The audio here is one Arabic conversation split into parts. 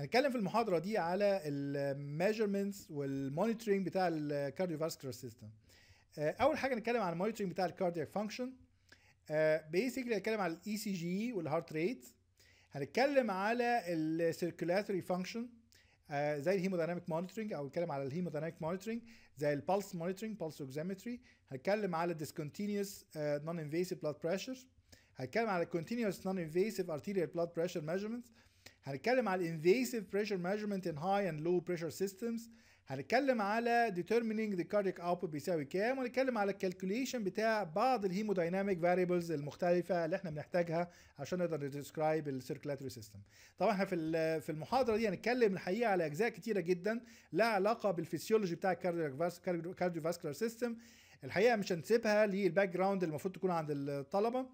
هنتكلم في المحاضره دي على الميجرمنتس والمونيتورنج بتاع الكارديوفاسكولار آه، سيستم اول حاجه نتكلم عن المونيتورنج بتاع الكاردياك فانكشن بيسكلي هنتكلم على الاي سي جي والهارت ريت هنتكلم على circulatory فانكشن آه، زي hemodynamic monitoring او نتكلم على hemodynamic monitoring زي البلس monitoring, pulse اوكسيمتري هنتكلم على الديسكونتينيوس نون انفيسيف بلاد بريشر هنتكلم على الكونتينيوس نون انفيسيف ارتيريال بلاد بريشر ميجرمنتس هنتكلم على الانفيسيف بريشر ميجرمنت ان هاي اند لو بريشر سيستمز هنتكلم على determining the cardiac output بيساوي كام وهنتكلم على الكالكوليشن بتاع بعض الهيمودايناميك فاريبلز المختلفه اللي احنا بنحتاجها عشان نقدر نديسكرايب السيركلاتوري سيستم طبعا احنا في في المحاضره دي هنتكلم الحقيقه على اجزاء كتيره جدا لها علاقه بالفسيولوجي بتاع الكارديو فاسكولار سيستم الحقيقه مش هنسيبها للباك جراوند اللي المفروض تكون عند الطلبه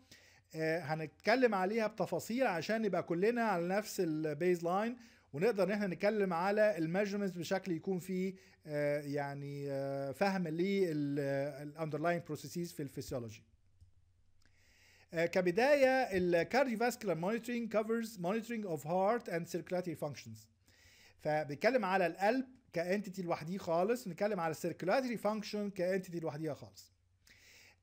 آه، هنتكلم عليها بتفاصيل عشان نبقى كلنا على نفس البيز لاين ونقدر ان احنا نتكلم على الميجرمنتس بشكل يكون فيه آه، يعني آه، فهم للاندرلاين بروسيسز في الفسيولوجي كبدايه الكارديوفاسكولار مونيتورنج كفرز مونيتورنج اوف هارت اند سيركولاتوري فانكشنز فبيتكلم على القلب كانتيتي لوحديه خالص ونتكلم على السيركولاتوري فانكشن كانتيتي لوحديها خالص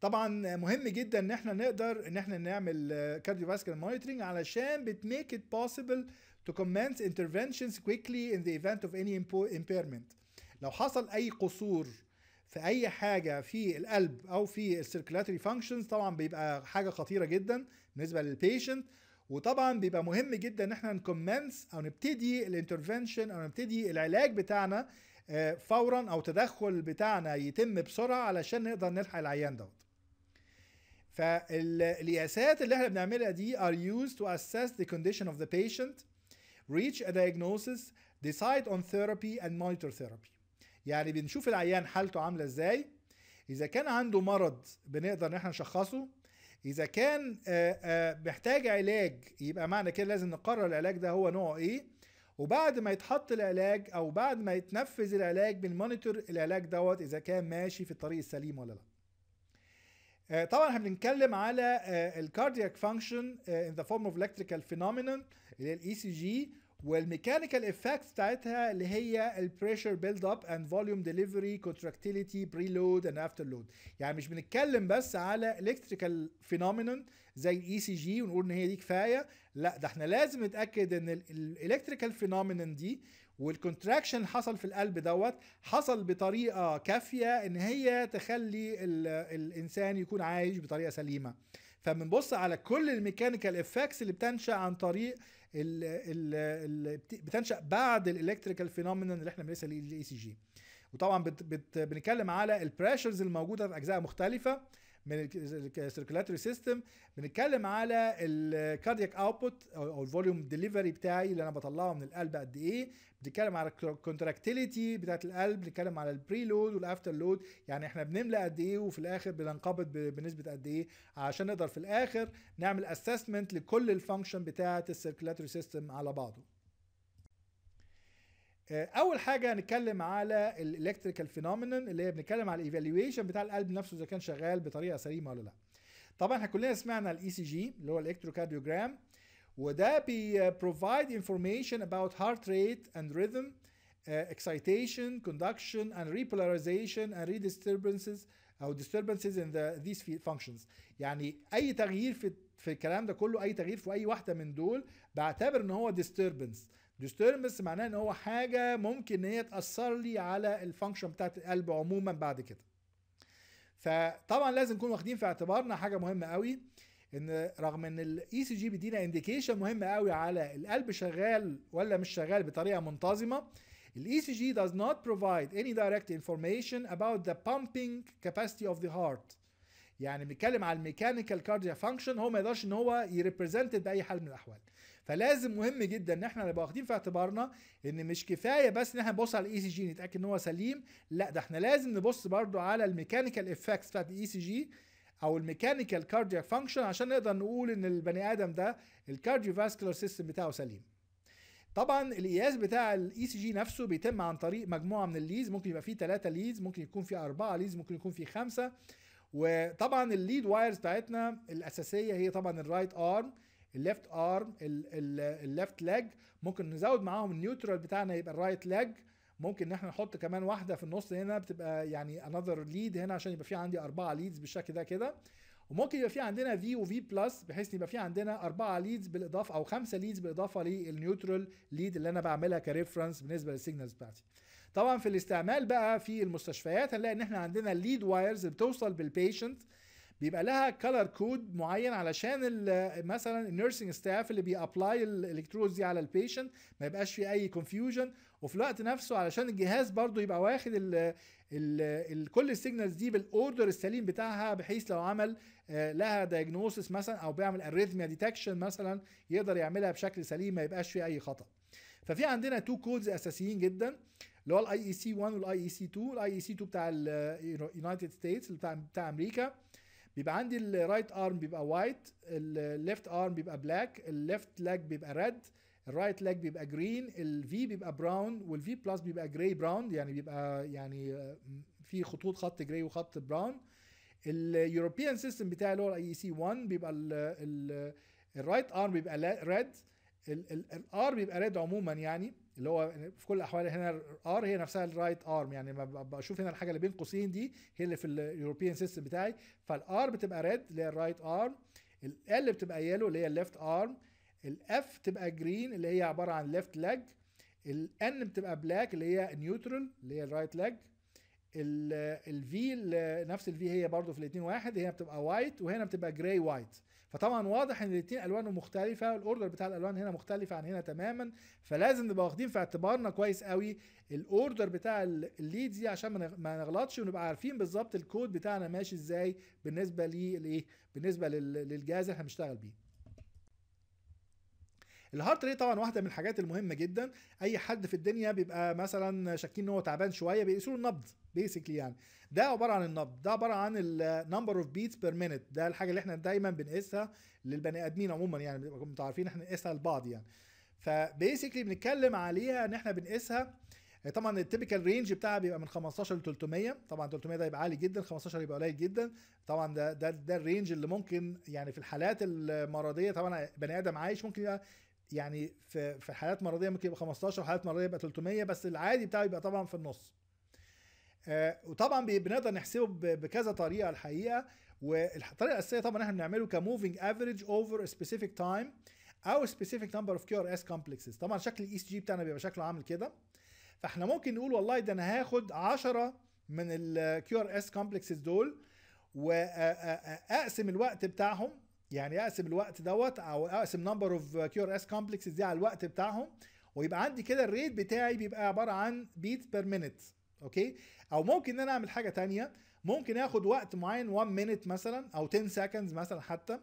طبعا مهم جدا ان احنا نقدر ان احنا نعمل cardiovascular monitoring علشان بتميك it possible to commence interventions quickly in the event of any impairment لو حصل اي قصور في اي حاجه في القلب او في السيركيولاتوري فانكشنز طبعا بيبقى حاجه خطيره جدا بالنسبه للبيشنت وطبعا بيبقى مهم جدا ان احنا نكمنس او نبتدي الانترفنشن او نبتدي العلاج بتاعنا آه، فورا او تدخل بتاعنا يتم بسرعه علشان نقدر نلحق العيان دوت فالقياسات اللي احنا بنعملها دي are used to assess the condition of the patient reach a diagnosis decide on therapy and monitor therapy يعني بنشوف العيان حالته عامله ازاي اذا كان عنده مرض بنقدر ان احنا نشخصه اذا كان آه، آه، محتاج علاج يبقى معنى كده لازم نقرر العلاج ده هو نوعه ايه وبعد ما يتحط العلاج او بعد ما يتنفذ العلاج بنمونيتور العلاج دوت اذا كان ماشي في الطريق السليم ولا لا آه، طبعا احنا بنتكلم على الكاردياك فانكشن ان ذا فورم اوف الكتريكال فينومينون اللي هي الاي سي جي والميكانيكال افكتس بتاعتها اللي هي البريشر بيلد اب اند فوليوم ديليفري كونتراكتيليتي بري لود اند افتر لود يعني مش بنتكلم بس على الكتريكال فينومينون زي الاي سي e جي ونقول ان هي دي كفايه لا ده احنا لازم نتاكد ان الالكتريكال فينومينون دي والكونتراكشن اللي حصل في القلب دوت حصل بطريقه كافيه ان هي تخلي الانسان يكون عايش بطريقه سليمه فبنبص على كل الميكانيكال افكتس اللي بتنشا عن طريق ال بتنشا بعد الالكتريكال فينومينا اللي احنا بنرسل الاي e سي جي وطبعا بت بت بنتكلم على البريشرز الموجوده في اجزاء مختلفه من السيركولاتوري سيستم بنتكلم على الكاردياك اوتبوت او الفوليوم ديليفري بتاعي اللي انا بطلعه من القلب قد ايه بنتكلم على الكونتراكتيليتي بتاعت القلب بنتكلم على البري لود والافتر لود يعني احنا بنملى قد ايه وفي الاخر بننقبض بنسبه قد ايه عشان نقدر في الاخر نعمل اسسمنت لكل الفانكشن بتاعت السيركيلاتوري سيستم على بعضه آه، اول حاجه هنتكلم على الالكتريكال فينومينون اللي هي بنتكلم على الايفالويشن بتاع القلب نفسه اذا كان شغال بطريقه سليمه ولا لا طبعا احنا كلنا سمعنا الاي سي e جي اللي هو الالكتروكارديوجرام وده بي provide information about heart rate and rhythm uh, excitation conduction and repolarization and redisturbances او disturbances in the, these functions يعني اي تغيير في في الكلام ده كله اي تغيير في اي واحده من دول بعتبر ان هو disturbance disturbance معناه ان هو حاجه ممكن ان هي تاثر لي على الفانكشن بتاعت القلب عموما بعد كده فطبعا لازم نكون واخدين في اعتبارنا حاجه مهمه قوي ان رغم ان الاي سي e جي بيدينا انديكيشن مهم قوي على القلب شغال ولا مش شغال بطريقه منتظمه الاي سي e جي does not provide any direct information about the pumping capacity of the heart يعني بنتكلم على الميكانيكال كارديا فانكشن هو ما يقدرش ان هو يريبريزنت باي حال من الاحوال فلازم مهم جدا ان احنا نبقى واخدين في اعتبارنا ان مش كفايه بس ان احنا نبص على الاي سي جي نتاكد ان هو سليم لا ده احنا لازم نبص برضو على الميكانيكال افكتس بتاعت الاي سي e جي او الميكانيكال كارديو فانكشن عشان نقدر نقول ان البني ادم ده الكارديو فاسكولار سيستم بتاعه سليم طبعا القياس بتاع الاي سي e جي نفسه بيتم عن طريق مجموعه من الليدز ممكن يبقى فيه 3 ليدز ممكن يكون فيه 4 ليدز ممكن يكون فيه 5 وطبعا الليد وايرز بتاعتنا الاساسيه هي طبعا الرايت ارم الليفت ارم الليفت ليج ممكن نزود معاهم النيوترال بتاعنا يبقى الرايت ليج ممكن ان احنا نحط كمان واحده في النص هنا بتبقى يعني انذر ليد هنا عشان يبقى في عندي اربعه ليدز بالشكل ده كده وممكن يبقى في عندنا في وفي بلس بحيث يبقى في عندنا أربعة ليدز بالاضافه او خمسه ليدز بالاضافه للنيوترال ليد اللي انا بعملها كريفرنس بالنسبه للسيجنالز بتاعتي. طبعا في الاستعمال بقى في المستشفيات هنلاقي ان احنا عندنا الليد وايرز اللي بتوصل بالبيشنت بيبقى لها كلر كود معين علشان مثلا النيرسينج ستاف اللي بيابلاي الالكترودز دي على البيشنت ما يبقاش في اي كونفيوجن وفي الوقت نفسه علشان الجهاز برضو يبقى واخد الـ الـ الـ كل السيجنالز دي بالاوردر السليم بتاعها بحيث لو عمل آه، لها دايجنوسس مثلا او بيعمل اريثميا ديتكشن مثلا يقدر يعملها بشكل سليم ما يبقاش في اي خطأ ففي عندنا تو كودز اساسيين جدا اللي هو الاي اي سي 1 والاي اي سي 2 الاي اي سي 2 بتاع اليونايتد آه، ستيتس بتاع امريكا بيبقى عندي الرايت ارم بيبقى وايت الليفت ارم بيبقى بلاك الليفت لاج بيبقى ريد الرايت لاج بيبقى جرين الفي بيبقى براون والفي بلس بيبقى جراي براون يعني بيبقى يعني آه، في خطوط خط جراي وخط براون اليوروبيان سيستم بتاعي اللي هو الاي سي 1 بيبقى الرايت ارم بيبقى ريد الار بيبقى ريد عموما يعني اللي هو في كل الاحوال هنا ار هي نفسها الرايت ارم يعني بشوف هنا الحاجه اللي بين قوسين دي هي اللي في اليوروبيان سيستم بتاعي فالار بتبقى ريد اللي هي الرايت ارم ال بتبقى يلو اللي هي الليفت ارم الاف بتبقى جرين اللي هي عباره عن ليفت ليج الان بتبقى بلاك اللي هي نيوترال اللي هي الرايت ليج الفي نفس الفي هي برضو في الاثنين واحد هي بتبقى وايت وهنا بتبقى جراي وايت فطبعا واضح ان الاثنين الوانهم مختلفه الاوردر بتاع الالوان هنا مختلفه عن هنا تماما فلازم نبقى واخدين في اعتبارنا كويس قوي الاوردر بتاع الليدز دي عشان ما نغلطش ونبقى عارفين بالظبط الكود بتاعنا ماشي ازاي بالنسبه للايه بالنسبه للجهاز اللي احنا بنشتغل بيه الهارت ريت طبعا واحده من الحاجات المهمه جدا اي حد في الدنيا بيبقى مثلا شاكين ان هو تعبان شويه بيقيسوا له النبض بيسكلي يعني ده عباره عن النبض ده عباره عن النمبر اوف بيتس بير مينيت ده الحاجه اللي احنا دايما بنقيسها للبني ادمين عموما يعني انتوا عارفين احنا بنقيسها لبعض يعني فبيسكلي بنتكلم عليها ان احنا بنقيسها طبعا التيبيكال رينج بتاعها بيبقى من 15 ل 300 طبعا 300 ده يبقى عالي جدا 15 يبقى قليل جدا طبعا ده ده ده الرينج اللي ممكن يعني في الحالات المرضيه طبعا بني ادم عايش ممكن يبقى يعني في في حالات مرضيه ممكن يبقى 15 وحالات مرضيه يبقى 300 بس العادي بتاعه يبقى طبعا في النص آه، وطبعا بنقدر نحسبه بكذا طريقه الحقيقه والطريقه الاساسيه طبعا احنا بنعمله كموفينج افريج اوفر سبيسيفيك تايم او سبيسيفيك نمبر اوف كيو ار اس كومبلكسز طبعا شكل الاي سي e جي بتاعنا بيبقى شكله عامل كده فاحنا ممكن نقول والله ده انا هاخد 10 من الكيو ار اس كومبلكسز دول واقسم الوقت بتاعهم يعني اقسم الوقت دوت او اقسم نمبر اوف كيور اس كومبلكسز دي على الوقت بتاعهم ويبقى عندي كده الريت بتاعي بيبقى عباره عن بيت بير مينيت اوكي او ممكن ان انا اعمل حاجه تانية ممكن اخد وقت معين 1 مينيت مثلا او 10 سكندز مثلا حتى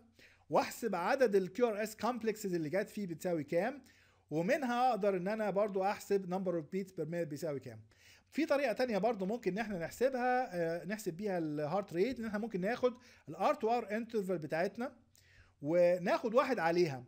واحسب عدد الكيو ار اس كومبلكسز اللي جت فيه بتساوي كام ومنها اقدر ان انا برضو احسب نمبر اوف بيتس بير مينيت بيساوي كام في طريقه تانية برضو ممكن ان احنا نحسبها آه، نحسب بيها الهارت ريت ان احنا ممكن ناخد الار تو ار انترفال بتاعتنا وناخد واحد عليها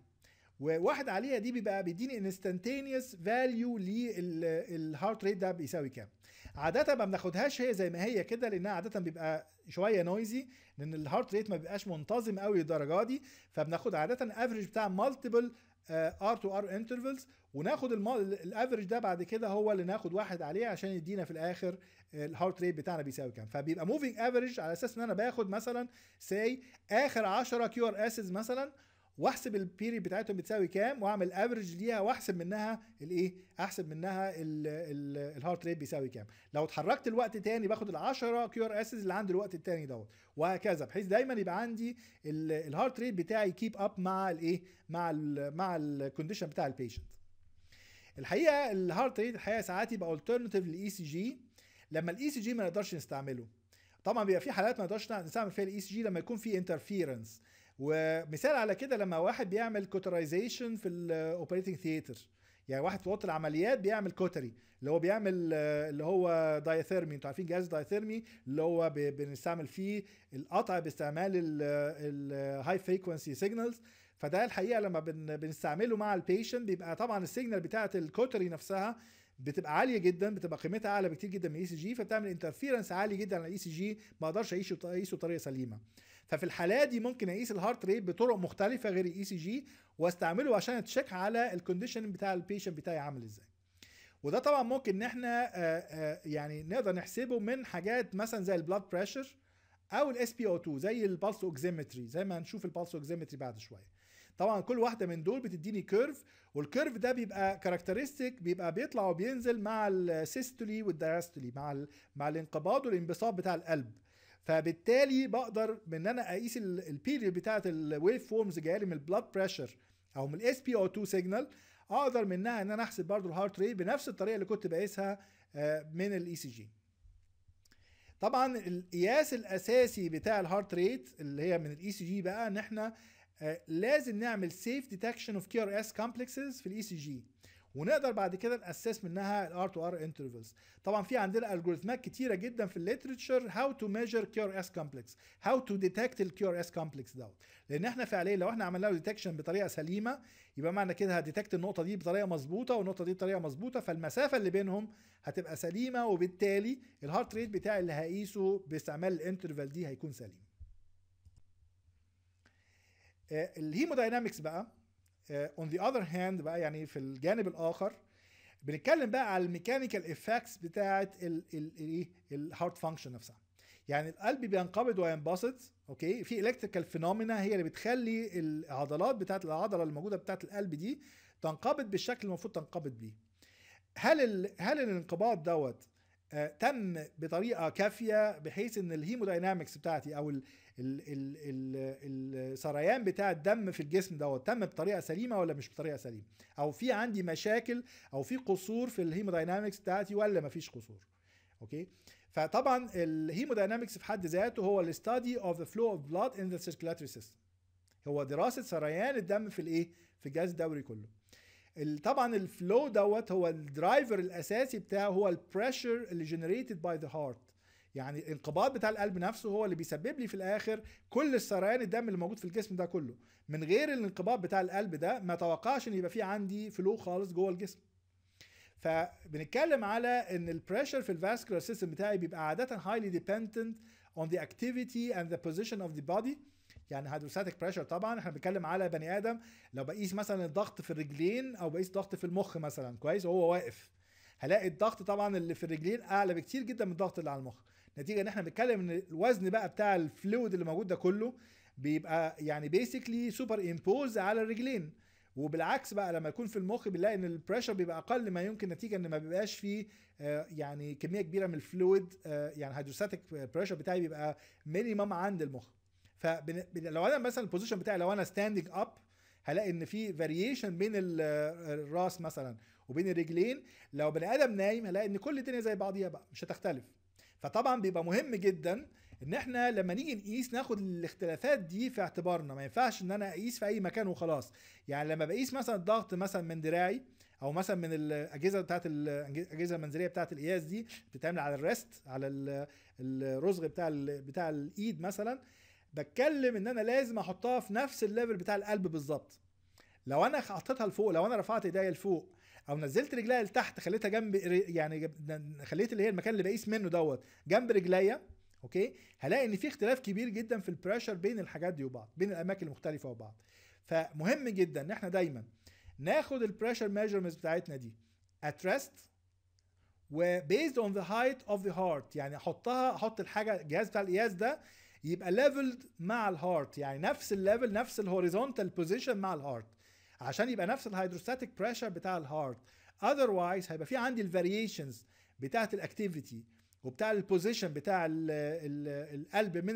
وواحد عليها دي بيبقى بيديني انستنتينيوس فاليو للهارت ريت ده بيساوي كام عاده ما بناخدهاش هي زي ما هي كده لانها عاده بيبقى شويه نويزي لان الهارت ريت ما بيبقاش منتظم قوي للدرجه دي فبناخد عاده افريج بتاع مالتيبل ار تو ار انترفلز وناخد الافرج ده بعد كده هو اللي ناخد واحد عليه عشان يدينا في الاخر الهارت ريت بتاعنا بيساوي كام فبيبقى موفينج افرج على اساس ان انا باخد مثلا ساي اخر 10 كيو ار اسيز مثلا واحسب البيريد بتاعتهم بتساوي كام واعمل افريج ليها واحسب منها الايه احسب منها الهارت ريت بيساوي كام لو اتحركت الوقت تاني باخد ال10 كيو ار اسز اللي عند الوقت التاني دوت وهكذا بحيث دايما يبقى عندي الهارت ريت بتاعي كيب اب مع الايه مع الـ مع الكونديشن بتاع البيشنت الحقيقه الهارت ريت الحقيقه ساعات يبقى الترناتيف للاي سي جي لما الاي سي e جي ما نقدرش نستعمله طبعا بيبقى في حالات ما نقدرش نستعمل فيها الاي سي e جي لما يكون في انترفيرنس ومثال على كده لما واحد بيعمل كوترايزيشن في الاوبريتنج ثيتر يعني واحد في اوضه العمليات بيعمل كوتري اللي هو بيعمل اللي هو دايثيرمي انتوا عارفين جهاز دايثيرمي اللي هو بنستعمل فيه القطع باستعمال الهاي فريكونسي سيجنالز فده الحقيقه لما بنستعمله مع البيشنت بيبقى طبعا السيجنال بتاعه الكوتري نفسها بتبقى عاليه جدا بتبقى قيمتها اعلى بكتير جدا من الاي سي جي فبتعمل انترفيرنس عالي جدا على الاي سي جي ما اقدرش اعيشه اقيسه بطريقه سليمه ففي الحالة دي ممكن اقيس الهارت ريت بطرق مختلفة غير الاي سي جي واستعمله عشان اتشيك على الكونديشن بتاع البيشنت بتاعي عامل ازاي وده طبعا ممكن ان احنا آه، آه، يعني نقدر نحسبه من حاجات مثلا زي البلاد بريشر او الاس بي او 2 زي البالس اوكزيمتري زي ما هنشوف البالس اوكزيمتري بعد شويه طبعا كل واحده من دول بتديني كيرف والكيرف ده بيبقى كاركترستيك بيبقى بيطلع وبينزل مع السيستولي والدايستولي مع مع الانقباض والانبساط بتاع القلب فبالتالي بقدر بان انا اقيس البيريد بتاعت الويف فورمز جايه لي من البلاد بريشر او من الاس بي او 2 سيجنال اقدر منها ان انا احسب برضه الهارت ريت بنفس الطريقه اللي كنت بقيسها آه، من الاي سي e جي طبعا القياس الاساسي بتاع الهارت ريت اللي هي من الاي سي e جي بقى ان احنا آه، لازم نعمل سيف ديتكشن اوف كي ار اس كومبلكسز في الاي سي e جي ونقدر بعد كده نأسس منها الار تو ار intervals طبعا في عندنا الجوريثمات كتيره جدا في الليترشر هاو تو ميجر ار اس كومبلكس هاو تو ديتكت ار اس كومبلكس دوت لان احنا فعليا لو احنا عملنا له ديتكشن بطريقه سليمه يبقى معنى كده هديتكت النقطه دي بطريقه مظبوطه والنقطه دي بطريقه مظبوطه فالمسافه اللي بينهم هتبقى سليمه وبالتالي الهارت ريت بتاعي اللي هقيسه باستعمال الانترفال دي هيكون سليم آه، الهيموداينامكس بقى اون ذا اذر هاند بقى يعني في الجانب الاخر بنتكلم بقى على الميكانيكال افكتس بتاعه الايه الهارت فانكشن نفسها يعني القلب بينقبض وينبسط اوكي في الكتريكال فينومينا هي اللي بتخلي العضلات بتاعه العضله الموجوده بتاعه القلب دي تنقبض بالشكل المفروض تنقبض بيه هل ال... هل الانقباض دوت آه تم بطريقه كافيه بحيث ان الهيموداينامكس بتاعتي او ال ال ال السريان بتاع الدم في الجسم دوت تم بطريقه سليمه ولا مش بطريقه سليمه او في عندي مشاكل او في قصور في الهيموداينامكس بتاعتي ولا ما فيش قصور اوكي فطبعا الهيموداينامكس في حد ذاته هو الاستادي اوف ذا فلو اوف بلاد ان ذا سيركيولاتوري سيستم هو دراسه سريان الدم في الايه في الجهاز الدوري كله طبعا الفلو دوت هو الدرايفر الاساسي بتاعه هو البريشر اللي جنريتد باي ذا هارت يعني الانقباض بتاع القلب نفسه هو اللي بيسبب لي في الاخر كل السريان الدم اللي موجود في الجسم ده كله من غير الانقباض بتاع القلب ده ما توقعش ان يبقى في عندي فلو خالص جوه الجسم فبنتكلم على ان البريشر في الفاسكولار سيستم بتاعي بيبقى عاده هايلي ديبندنت اون ذا اكتيفيتي اند ذا بوزيشن اوف ذا بودي يعني هيدروستاتيك بريشر طبعا احنا بنتكلم على بني ادم لو بقيس مثلا الضغط في الرجلين او بقيس ضغط في المخ مثلا كويس وهو واقف هلاقي الضغط طبعا اللي في الرجلين اعلى بكتير جدا من الضغط اللي على المخ نتيجه ان احنا بنتكلم ان الوزن بقى بتاع الفلويد اللي موجود ده كله بيبقى يعني بيسكلي سوبر امبوز على الرجلين وبالعكس بقى لما يكون في المخ بنلاقي ان البريشر بيبقى اقل ما يمكن نتيجه ان ما بيبقاش فيه آه، يعني كميه كبيره من الفلويد آه، يعني هيدروستاتيك بريشر بتاعي بيبقى مينيمم عند المخ فلو انا مثلا البوزيشن بتاعي لو انا ستاندنج اب هلاقي ان في فاريشن بين الراس مثلا وبين الرجلين لو بني ادم نايم هلاقي ان كل الدنيا زي بعضيها بقى مش هتختلف فطبعا بيبقى مهم جدا ان احنا لما نيجي نقيس ناخد الاختلافات دي في اعتبارنا ما ينفعش ان انا اقيس في اي مكان وخلاص يعني لما بقيس مثلا الضغط مثلا من دراعي او مثلا من الاجهزه بتاعت الاجهزه المنزليه بتاعت القياس دي بتتعمل على الريست على الرزغ بتاع بتاع الايد مثلا بتكلم ان انا لازم احطها في نفس الليفل بتاع القلب بالظبط لو انا حطيتها لفوق لو انا رفعت ايديا لفوق او نزلت رجليا لتحت خليتها جنب يعني خليت اللي هي المكان اللي بقيس منه دوت جنب رجليا اوكي هلاقي ان في اختلاف كبير جدا في البريشر بين الحاجات دي وبعض بين الاماكن المختلفه وبعض فمهم جدا ان احنا دايما ناخد البريشر ميجرمنتس بتاعتنا دي ات ريست وبيزد اون ذا هايت اوف ذا هارت يعني احطها احط الحاجه الجهاز بتاع القياس ده يبقى ليفلد مع الهارت يعني نفس الليفل نفس الهوريزونتال بوزيشن مع الهارت عشان يبقى نفس الهيدروستاتيك بريشر بتاع الهارت اذروايز هيبقى في عندي الفاريشنز بتاعه الاكتيفيتي وبتاع البوزيشن بتاع الـ الـ القلب من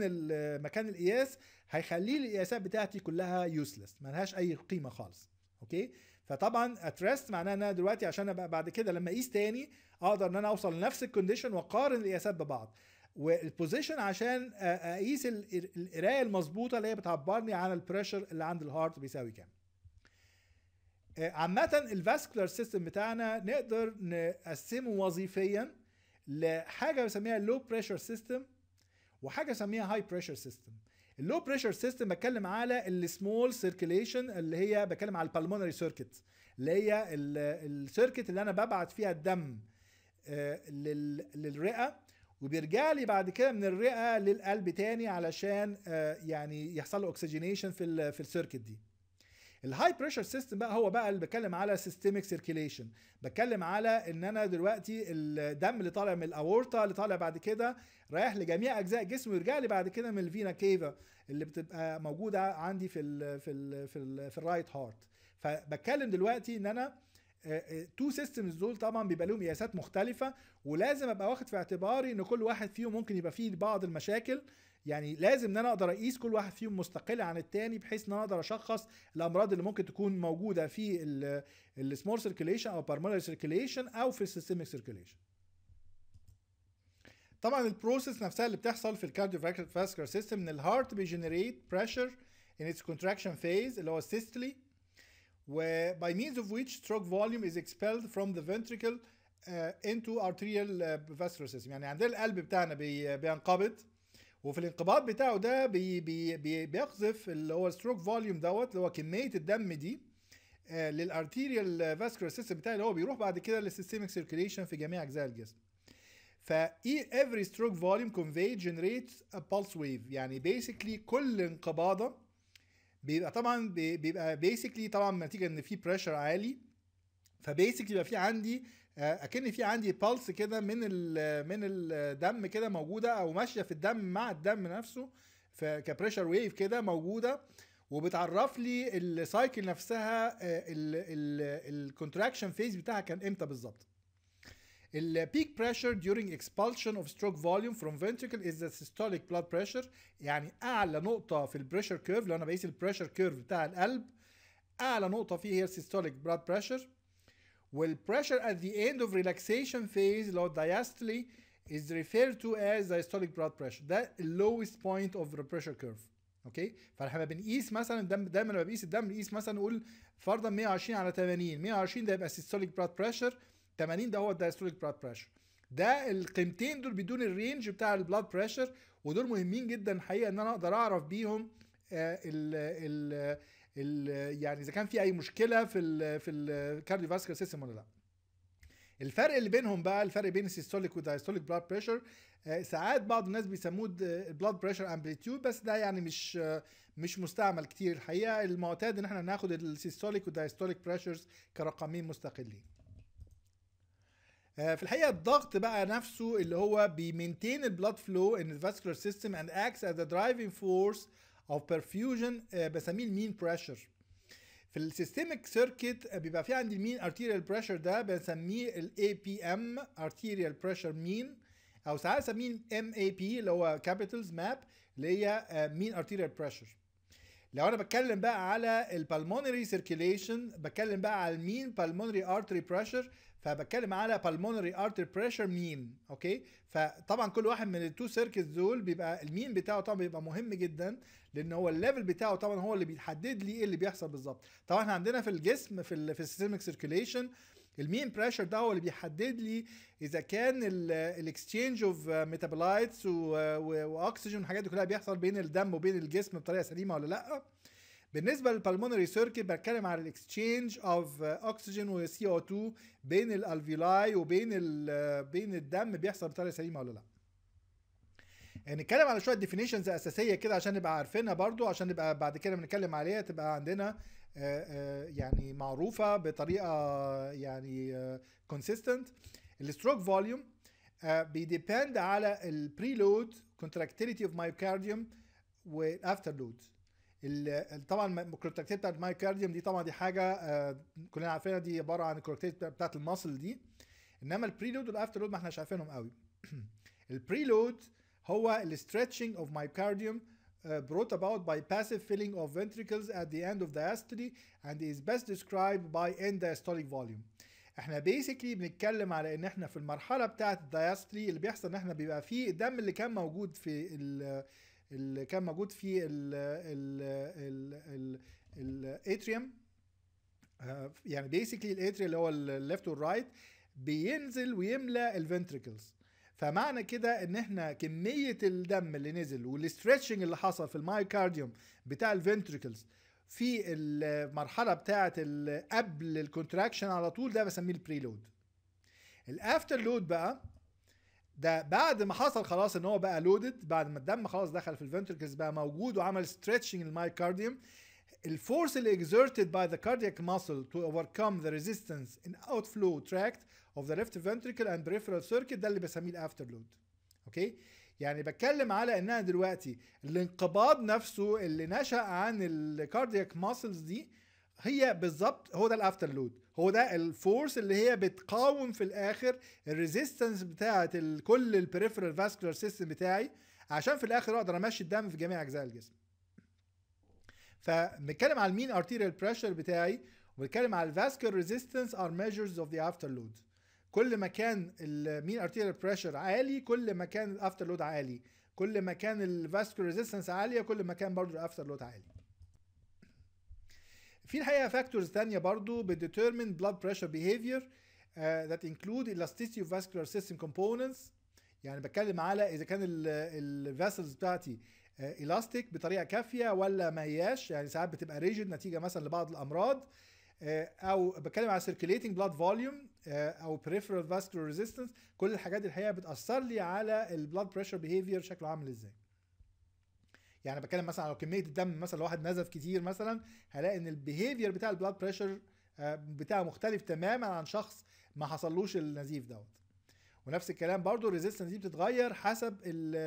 مكان القياس هيخليه القياسات بتاعتي كلها يوسلس لهاش اي قيمه خالص اوكي فطبعا اترست معناه ان انا دلوقتي عشان ابقى بعد كده لما اقيس تاني اقدر ان انا اوصل لنفس الكونديشن واقارن القياسات ببعض والبوزيشن عشان اقيس القرايه المظبوطه اللي هي بتعبرني عن البريشر اللي عند الهارت بيساوي كام آه، عامة الفاسكولار سيستم بتاعنا نقدر نقسمه وظيفيا لحاجة بسميها لو بريشر سيستم وحاجة بسميها هاي بريشر سيستم اللو بريشر سيستم بتكلم على السمول سيركيليشن اللي هي بتكلم على البالمونري سيركت اللي هي السيركت اللي انا ببعت فيها الدم آه، للرئه وبيرجع لي بعد كده من الرئه للقلب تاني علشان آه، يعني يحصل له اوكسجينيشن في في السيركت دي الهاي بريشر سيستم بقى هو بقى اللي بتكلم على سيستميك سيركيليشن بتكلم على ان انا دلوقتي الدم اللي طالع من الاورطه اللي طالع بعد كده رايح لجميع اجزاء جسمي ويرجع لي بعد كده من الفينا كيفا اللي بتبقى موجوده عندي في الـ في الـ في, الـ في الرايت هارت فبتكلم دلوقتي ان انا تو آه، سيستمز آه، دول طبعا بيبقى لهم قياسات مختلفه ولازم ابقى واخد في اعتباري ان كل واحد فيهم ممكن يبقى فيه بعض المشاكل يعني لازم ان انا اقدر اقيس كل واحد فيهم مستقل عن التاني بحيث ان انا اقدر اشخص الامراض اللي ممكن تكون موجوده في السمول سيركيليشن او بارمولار سيركيليشن او في السيستميك سيركيليشن طبعا البروسيس نفسها اللي بتحصل في الكارديوفاسكولار سيستم ان الهارت بيجنريت بريشر ان اتس كونتراكشن فيز اللي هو سيستلي و by means of which stroke volume is expelled from the ventricle uh, into arterial uh, vascular system يعني عندنا القلب بتاعنا بي, بينقبض وفي الانقباض بتاعه ده بي بي بيقذف اللي هو الستروك فوليوم دوت اللي هو كميه الدم دي للارتيريال فاسكولار سيستم بتاعي اللي هو بيروح بعد كده للسيستميك سيركيليشن في جميع اجزاء الجسم فا e every stroke volume convey generates a pulse wave يعني basically كل انقباضه بيبقى طبعا بيبقى basically طبعا نتيجه ان في بريشر عالي فبيسكلي بيبقى في عندي آه، اكن في عندي بالس كده من الـ من الدم كده موجوده او ماشيه في الدم مع الدم نفسه كبريشر ويف كده موجوده وبتعرف لي السايكل نفسها آه، الكونتراكشن فيز بتاعها كان امتى بالظبط البيك بريشر during expulsion of stroke volume from ventricle is the systolic blood pressure يعني اعلى نقطه في البريشر كيرف لو انا بقيس البريشر كيرف بتاع القلب اعلى نقطه فيه هي السيستوليك بلاد بريشر والبريشر at the end of relaxation phase اللي هو diastole is referred to as diastolic blood pressure ده lowest point of the pressure curve اوكي فاحنا بنقيس مثلا الدم دايما لما بقيس الدم نقيس مثلا نقول فرضا 120 على 80 120 ده يبقى systolic blood pressure 80 ده هو diastolic blood pressure ده القيمتين دول بدون الرينج بتاع البلاد بريشر ودول مهمين جدا الحقيقه ان انا اقدر اعرف بيهم آه، ال ال يعني اذا كان في اي مشكله في ال في الكارديوفاسكولار سيستم ولا لا الفرق اللي بينهم بقى الفرق بين السيستوليك والدايستوليك بلاد بريشر ساعات بعض الناس بيسموه بلاد بريشر امبليتيود بس ده يعني مش مش مستعمل كتير الحقيقه المعتاد ان احنا ناخد السيستوليك والدايستوليك بريشرز كرقمين مستقلين آه، في الحقيقه الضغط بقى نفسه اللي هو بيمنتين البلاد فلو ان الفاسكولار سيستم اند اكس از ذا درايفنج فورس اوف آه، بيرفيوجن بسميه المين بريشر في السيستميك سيركت آه، بيبقى في عندي المين ارتيريال بريشر ده بنسميه الاي بي ام ارتيريال بريشر مين او ساعات بنسميه ام اي بي اللي هو كابيتالز ماب اللي هي مين ارتيريال بريشر لو انا بتكلم بقى على البالمونري سيركيليشن بتكلم بقى على المين بالمونري ارتري بريشر فبتكلم على بالمونري ارتري بريشر مين اوكي فطبعا كل واحد من التو سيركلز دول بيبقى المين بتاعه طبعا بيبقى مهم جدا لان هو الليفل بتاعه طبعا هو اللي بيحدد لي ايه اللي بيحصل بالظبط طبعا احنا عندنا في الجسم في في السيستمك سيركيليشن المين بريشر ده هو اللي بيحدد لي اذا كان الاكستشينج اوف ميتابولايتس واكسجين والحاجات دي كلها بيحصل بين الدم وبين الجسم بطريقه سليمه ولا لا بالنسبه للبلمونري سيركت بتكلم على الاكستشينج اوف اكسجين وسي او 2 بين الالفيولاي وبين بين الدم بيحصل بطريقه سليمه ولا لا يعني نتكلم على شويه ديفينيشنز اساسيه كده عشان نبقى عارفينها برضو عشان نبقى بعد كده بنتكلم عليها تبقى عندنا آه، آه، يعني معروفه بطريقه يعني كونسيستنت الستروك فوليوم بيديبند على البريلود كونتراكتيليتي اوف مايوكارديوم والافتر لود طبعا الكونتراكتيليتي بتاعت المايوكارديوم دي طبعا دي حاجه آه، كلنا عارفينها دي عباره عن الكونتراكتيليتي بتاعت المصل دي انما البريلود والافتر لود ما احناش عارفينهم قوي البريلود هو الاسترتشنج اوف مايوكارديوم uh, brought about by passive filling of ventricles at the end of diastole and is best described by end diastolic volume. احنا بيسكلي بنتكلم على ان احنا في المرحله بتاعه الدايستري اللي بيحصل ان احنا بيبقى فيه الدم اللي كان موجود في اللي كان موجود في الاتريوم uh, يعني بيسكلي الاتريوم اللي هو الليفت والرايت بينزل ويملى الفنتريكلز فمعنى كده ان احنا كميه الدم اللي نزل والاسترتشنج اللي حصل في المايوكارديوم بتاع الفنتريكلز في المرحله بتاعه قبل الكونتراكشن على طول ده بسميه البريلود الافتر لود بقى ده بعد ما حصل خلاص ان هو بقى لودد بعد ما الدم خلاص دخل في الفنتركلز بقى موجود وعمل ستريتشنج للمايوكارديوم الفورس اللي exerted by the cardiac muscle to overcome the resistance in outflow tract of the left ventricle and peripheral circuit ده اللي بسميه الافتر لود اوكي يعني بتكلم على انها دلوقتي الانقباض نفسه اللي نشا عن الكاردياك ماسلز دي هي بالظبط هو ده الافتر لود هو ده الفورس اللي هي بتقاوم في الاخر الريزيستنس بتاعه كل البريفرال فاسكولار سيستم بتاعي عشان في الاخر اقدر امشي الدم في جميع اجزاء الجسم فبنتكلم على المين ارتيريال بريشر بتاعي وبنتكلم على الفاسكولار ريزيستنس ار ميجرز اوف ذا افتر لود كل ما كان المين ارتيريال بريشر عالي كل ما كان الافتر لود عالي كل ما كان الفاسكولار ريزيستنس عاليه كل ما كان برضه الافتر لود عالي في الحقيقه فاكتورز ثانيه برضه بتديترمين بلاد بريشر بيهيفير ذات انكلود elasticity of vascular system components يعني بتكلم على اذا كان الفاسلز بتاعتي الاستيك آه، بطريقه كافيه ولا ما هياش يعني ساعات بتبقى ريجيد نتيجه مثلا لبعض الامراض آه، او بتكلم على circulating blood volume آه، او peripheral vascular resistance كل الحاجات دي الحقيقه بتاثر لي على البلاد بريشر بيهيفير شكله عامل ازاي يعني بتكلم مثلا على كميه الدم مثلا لو واحد نزف كتير مثلا هلاقي ان البيهيفير بتاع البلاد آه، بريشر بتاعه مختلف تماما عن شخص ما حصلوش النزيف دوت ونفس الكلام برضو الريزيستنس دي بتتغير حسب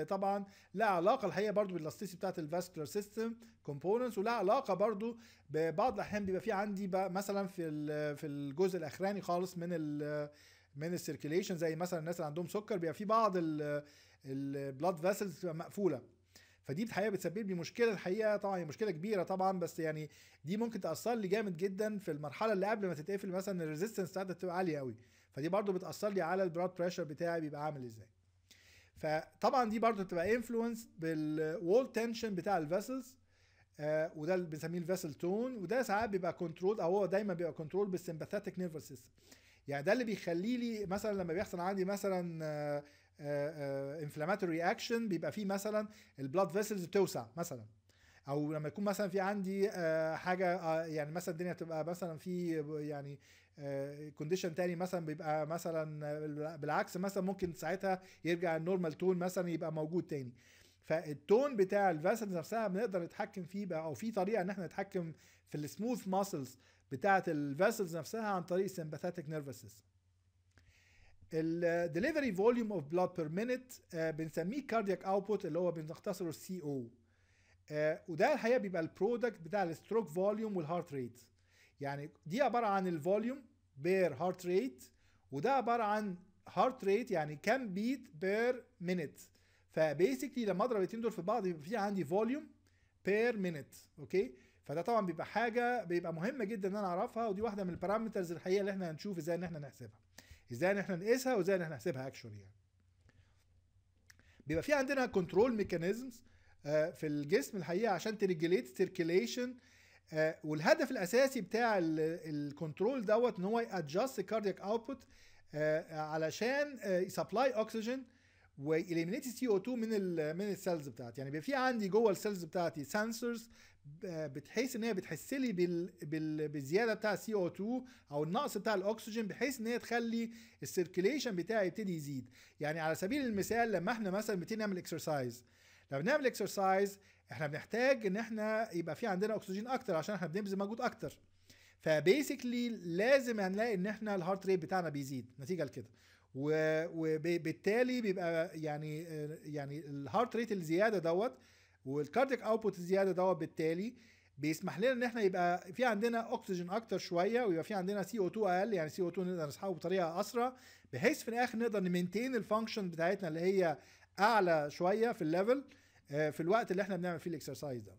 طبعا لها علاقه الحقيقه برضو بالاستيسي بتاعت الفاسكولار سيستم كومبوننتس ولها علاقه برضو ببعض الاحيان بيبقى في عندي بقى مثلا في في الجزء الاخراني خالص من الـ من السيركيليشن زي مثلا الناس اللي عندهم سكر بيبقى في بعض البلاد فاسلز بتبقى مقفوله فدي الحقيقه بتسبب لي مشكله الحقيقه طبعا هي مشكله كبيره طبعا بس يعني دي ممكن تاثر لي جامد جدا في المرحله اللي قبل ما تتقفل مثلا الريزيستنس بتاعتها بتبقى عاليه قوي فدي برضو بتاثر لي على البلاد بريشر بتاعي بيبقى عامل ازاي فطبعا دي برضو بتبقى انفلونس بالوول تنشن بتاع الفيسلز آه وده اللي بنسميه الفيسل تون وده ساعات بيبقى كنترول او هو دايما بيبقى كنترول بالسمباثيتك نيرفس سيستم يعني ده اللي بيخلي لي مثلا لما بيحصل عندي مثلا انفلاماتوري آه، اكشن آه، آه، بيبقى فيه مثلا البلاد فيسلز بتوسع مثلا او لما يكون مثلا في عندي آه، حاجه آه، يعني مثلا الدنيا بتبقى مثلا في يعني كونديشن آه، تاني مثلا بيبقى مثلا بالعكس مثلا ممكن ساعتها يرجع النورمال تون مثلا يبقى موجود تاني فالتون بتاع الفاسل نفسها بنقدر نتحكم فيه بقى او في طريقه ان احنا نتحكم في السموث ماسلز بتاعه الفاسلز نفسها عن طريق السمباثيك نيرفس سيستم الدليفري فوليوم اوف بلاد بير مينيت بنسميه كاردياك اوتبوت اللي هو بنختصره سي او آه وده الحقيقه بيبقى البرودكت بتاع الستروك فوليوم والهارت ريت يعني دي عباره عن الفوليوم بير هارت ريت وده عباره عن هارت ريت يعني كام بيت بير مينيت فبيسكلي لما اضرب الاثنين دول في بعض بيبقى في عندي فوليوم بير مينيت اوكي فده طبعا بيبقى حاجه بيبقى مهمه جدا ان انا اعرفها ودي واحده من البارامترز الحقيقه اللي احنا هنشوف ازاي ان احنا نحسبها ازاي ان احنا نقيسها وازاي ان احنا نحسبها اكشولي يعني بيبقى في عندنا كنترول ميكانيزمز آه، في الجسم الحقيقه عشان تريجليت سيركيليشن آه، والهدف الاساسي بتاع الكنترول دوت ان هو يادجست كاردياك اوتبوت علشان يسبلاي اكسجين وإليمينيت سي او 2 من الـ من السيلز بتاعتي يعني بيبقى في عندي جوه السيلز بتاعتي سنسورز آه، بتحس ان هي بتحس لي بال بال بالزياده بتاع السي او 2 او النقص بتاع الاكسجين بحيث ان هي تخلي السيركيليشن بتاعي يبتدي يزيد يعني على سبيل المثال لما احنا مثلا بنبتدي نعمل اكسرسايز لما بنعمل اكسرسايز احنا بنحتاج ان احنا يبقى في عندنا اكسجين اكتر عشان احنا بنبذل مجهود اكتر فبيسكلي لازم هنلاقي ان احنا الهارت ريت بتاعنا بيزيد نتيجه لكده وبالتالي بيبقى يعني يعني الهارت ريت الزياده دوت والكارديك اوتبوت الزياده دوت بالتالي بيسمح لنا ان احنا يبقى في عندنا اكسجين اكتر شويه ويبقى في عندنا سي او 2 اقل يعني سي او 2 نقدر نسحبه بطريقه اسرع بحيث في الاخر نقدر نمنتين الفانكشن بتاعتنا اللي هي اعلى شويه في الليفل آه، في الوقت اللي احنا بنعمل فيه الاكسرسايز ده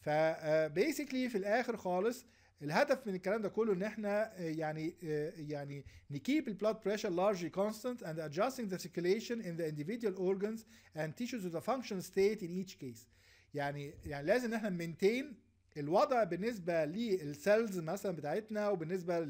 فبيسكلي في الاخر خالص الهدف من الكلام ده كله ان احنا آه، يعني آه، يعني نكيب البلاد بريشر لارجلي كونستنت اند ادجاستنج ذا سيركيليشن ان ذا انديفيديوال organs اند تيشوز ذا فانكشن ستيت ان ايتش كيس يعني يعني لازم ان احنا مينتين الوضع بالنسبه للسيلز مثلا بتاعتنا وبالنسبه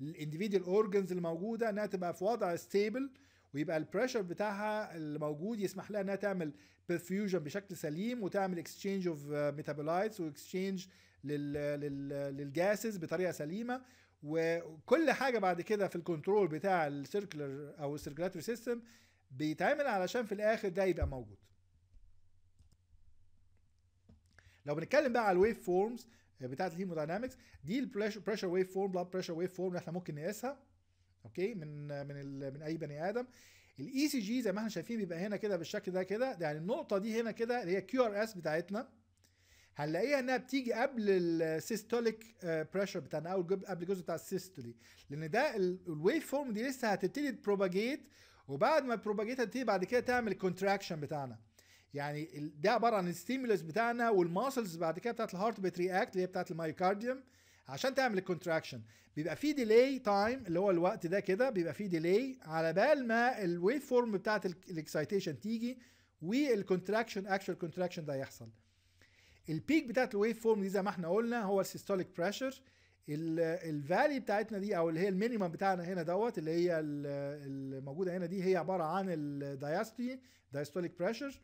للانديفيديوال اورجنز الموجوده انها تبقى في وضع ستيبل ويبقى البريشر بتاعها اللي موجود يسمح لها انها تعمل بيرفيوجن بشكل سليم وتعمل اكسشينج اوف ميتابولايتس واكسشينج للجاسز بطريقه سليمه وكل حاجه بعد كده في الكنترول بتاع السيركلر او السيركلاتوري سيستم بيتعمل علشان في الاخر ده يبقى موجود لو بنتكلم بقى على الويف فورمز بتاعت الهيموداينامكس دي البريشر ويف فورم بلاد بريشر ويف فورم اللي احنا ممكن نقيسها اوكي من من من اي بني ادم الاي سي e جي زي ما احنا شايفين بيبقى هنا كده بالشكل ده كده يعني النقطه دي هنا كده اللي هي كيو ار اس بتاعتنا هنلاقيها انها بتيجي قبل السيستوليك بريشر بتاعنا او قبل الجزء بتاع السيستولي لان ده الويف فورم دي لسه هتبتدي تبروباجيت وبعد ما البروباجيت هتبتدي بعد كده تعمل الكونتراكشن بتاعنا يعني ده عباره عن الستيمولس بتاعنا والماسلز بعد كده بتاعت الهارت بترياكت اللي هي بتاعت المايوكارديوم عشان تعمل الكونتراكشن بيبقى في ديلي تايم اللي هو الوقت ده كده بيبقى في ديلي على بال ما الويف فورم بتاعه الاكسايتيشن تيجي والكونتراكشن اكشوال كونتراكشن ده يحصل البيك بتاعت الويف فورم دي زي ما احنا قلنا هو السيستوليك بريشر الفالي بتاعتنا دي او اللي هي المينيمم بتاعنا هنا دوت اللي هي الموجوده هنا دي هي عباره عن الدايستولي دايستوليك بريشر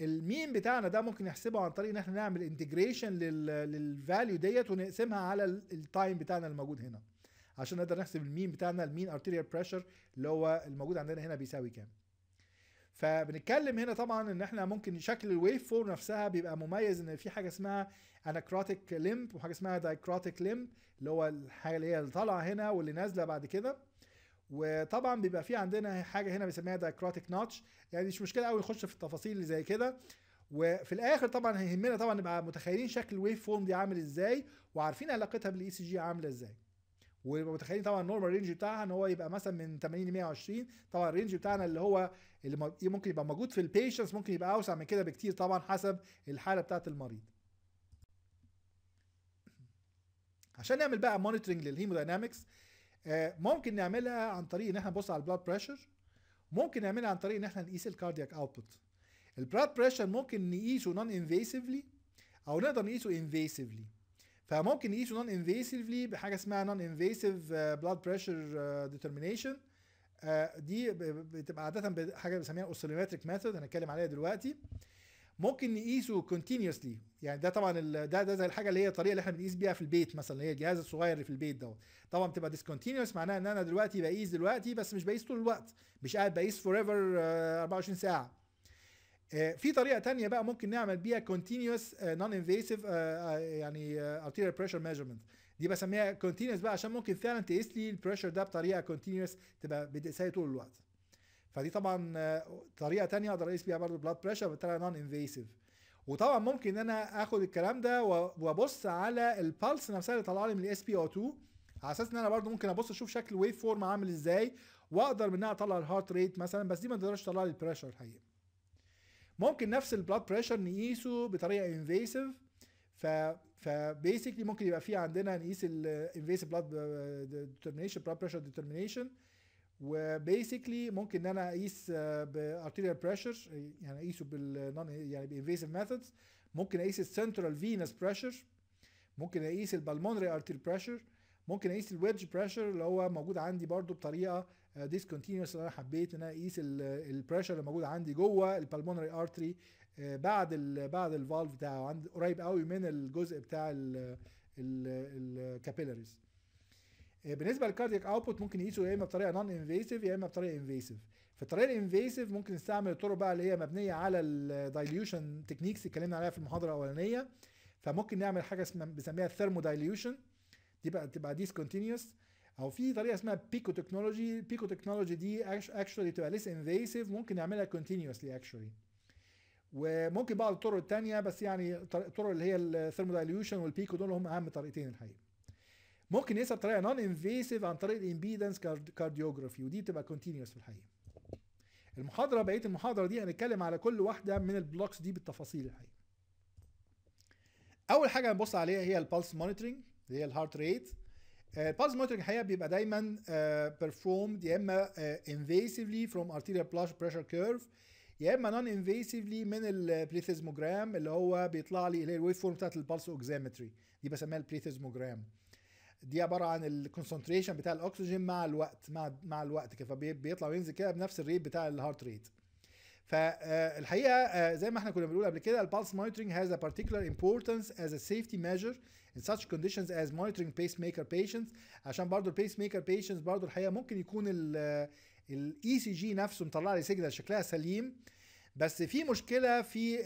المين بتاعنا ده ممكن نحسبه عن طريق ان احنا نعمل انتجريشن للفاليو ديت ونقسمها على التايم بتاعنا الموجود هنا عشان نقدر نحسب المين بتاعنا المين ارتيريال بريشر اللي هو الموجود عندنا هنا بيساوي كام فبنتكلم هنا طبعا ان احنا ممكن شكل الويف فور نفسها بيبقى مميز ان في حاجه اسمها اناكروتيك ليمب وحاجه اسمها دايكروتيك ليمب اللي هو الحاجه اللي هي اللي طالعه هنا واللي نازله بعد كده وطبعا بيبقى في عندنا حاجه هنا بنسميها دايكراتيك نوتش يعني مش مشكله قوي نخش في التفاصيل اللي زي كده وفي الاخر طبعا هيهمنا طبعا نبقى متخيلين شكل الويف فورم دي عامل ازاي وعارفين علاقتها بالاي سي e جي عامله ازاي ويبقى متخيلين طبعا النورمال رينج بتاعها ان هو يبقى مثلا من 80 ل 120 طبعا الرينج بتاعنا اللي هو اللي ممكن يبقى موجود في البيشنس ممكن يبقى اوسع من كده بكتير طبعا حسب الحاله بتاعه المريض عشان نعمل بقى مونيتورنج للهيمودينامكس آه، ممكن نعملها عن طريق ان احنا نبص على البلاد بريشر ممكن نعملها عن طريق ان احنا نقيس الكاردياك اوتبوت البلاد بريشر ممكن نقيسه نون انفيسيفلي او نقدر نقيسه انفيسيفلي فممكن نقيسه نون انفيسيفلي بحاجه اسمها نون انفيسيف بلاد بريشر ديترمينيشن دي بتبقى عاده حاجه بنسميها اوسيلومتريك ميثود هنتكلم عليها دلوقتي ممكن نقيسه كونتينيوسلي يعني ده طبعا ده ده زي الحاجه اللي هي الطريقه اللي احنا بنقيس بيها في البيت مثلا اللي هي الجهاز الصغير اللي في البيت دوت طبعا بتبقى ديسكونتينيوس معناها ان انا دلوقتي بقيس دلوقتي بس مش بقيس طول الوقت مش قاعد بقيس فور ايفر 24 ساعه آه، في طريقه تانية بقى ممكن نعمل بيها كونتينيوس نون انفيسيف يعني ارتيريال بريشر ميجرمنت دي بسميها كونتينيوس بقى عشان ممكن فعلا تقيس لي البريشر ده بطريقه كونتينيوس تبقى بتقيسها طول الوقت فدي طبعا طريقه تانية اقدر اقيس بيها برضه البلاد بريشر بطريقه نون انفيسيف وطبعا ممكن ان انا اخد الكلام ده وابص على البلس نفسها اللي طلع لي من الاس بي او 2 على اساس ان انا برضه ممكن ابص اشوف شكل ويف فورم عامل ازاي واقدر منها اطلع الهارت ريت مثلا بس دي ما تقدرش تطلع لي البريشر الحقيقه ممكن نفس البلاد بريشر نقيسه بطريقه انفيسيف ف فبيسكلي ممكن يبقى في عندنا نقيس الانفيسيف بلاد ديترمينيشن بلاد بريشر ديترمينيشن وبيسكلي ممكن ان انا اقيس بارتيريال آه، بريشر يعني اقيسه بالنون يعني بانفيسيف ميثودز ممكن اقيس السنترال فينس بريشر ممكن اقيس البالمونري ارتير بريشر ممكن اقيس الويدج بريشر اللي هو موجود عندي برده بطريقه ديسكونتينوس آه، اللي انا حبيت ان انا اقيس البريشر اللي موجود عندي جوه البالمونري ارتري آه، بعد الـ بعد الفالف بتاعه عند قريب قوي من الجزء بتاع الكابيلاريز آه، بالنسبه للكاردياك اوتبوت ممكن نقيسه يا اما بطريقه نون انفيسيف يا اما بطريقه انفيسيف في الطريقه الانفيسيف ممكن نستعمل الطرق بقى اللي هي مبنيه على الدايليوشن تكنيكس اللي اتكلمنا عليها في المحاضره الاولانيه فممكن نعمل حاجه اسمها بنسميها ثيرمو دايليوشن دي بقى تبقى ديسكونتينيوس او في طريقه اسمها بيكو تكنولوجي البيكو تكنولوجي دي اكشولي تبقى ليس انفيسيف ممكن نعملها كونتينوسلي اكشولي وممكن بعض الطرق الثانيه بس يعني الطرق اللي هي الثيرمو دايليوشن والبيكو دول هم اهم طريقتين الحقيقه ممكن يحصل بطريقه نون انفيسيف عن طريق الامبيدنس كارديوجرافي ودي بتبقى كونتينيوس في الحقيقه المحاضره بقيه المحاضره دي هنتكلم على كل واحده من البلوكس دي بالتفاصيل الحقيقه اول حاجه هنبص عليها هي البلس مونيتورنج اللي هي الهارت ريت البلس مونيتورنج الحقيقه بيبقى دايما بيرفورمد آه، يا اما انفيسيفلي فروم ارتيريال بريشر كيرف يا اما نون انفيسيفلي من البليثيزموجرام اللي هو بيطلع لي اللي هي الويف فورم بتاعت البلس اوكزيمتري دي بسميها البليثيزموجرام دي عباره عن الكونسنتريشن بتاع الاكسجين مع الوقت مع مع الوقت كده فبيطلع وينزل كده بنفس الريت بتاع الهارت ريت فالحقيقه آه، آه، زي ما احنا كنا بنقول قبل كده البالس مونيتورنج هاز ا particular از ا سيفتي ميجر ان in such از مونيتورنج بيس ميكر patients عشان برضو البيس ميكر patients برضو الحقيقه ممكن يكون الاي سي جي نفسه مطلع لي سيجنال شكلها سليم بس في مشكله في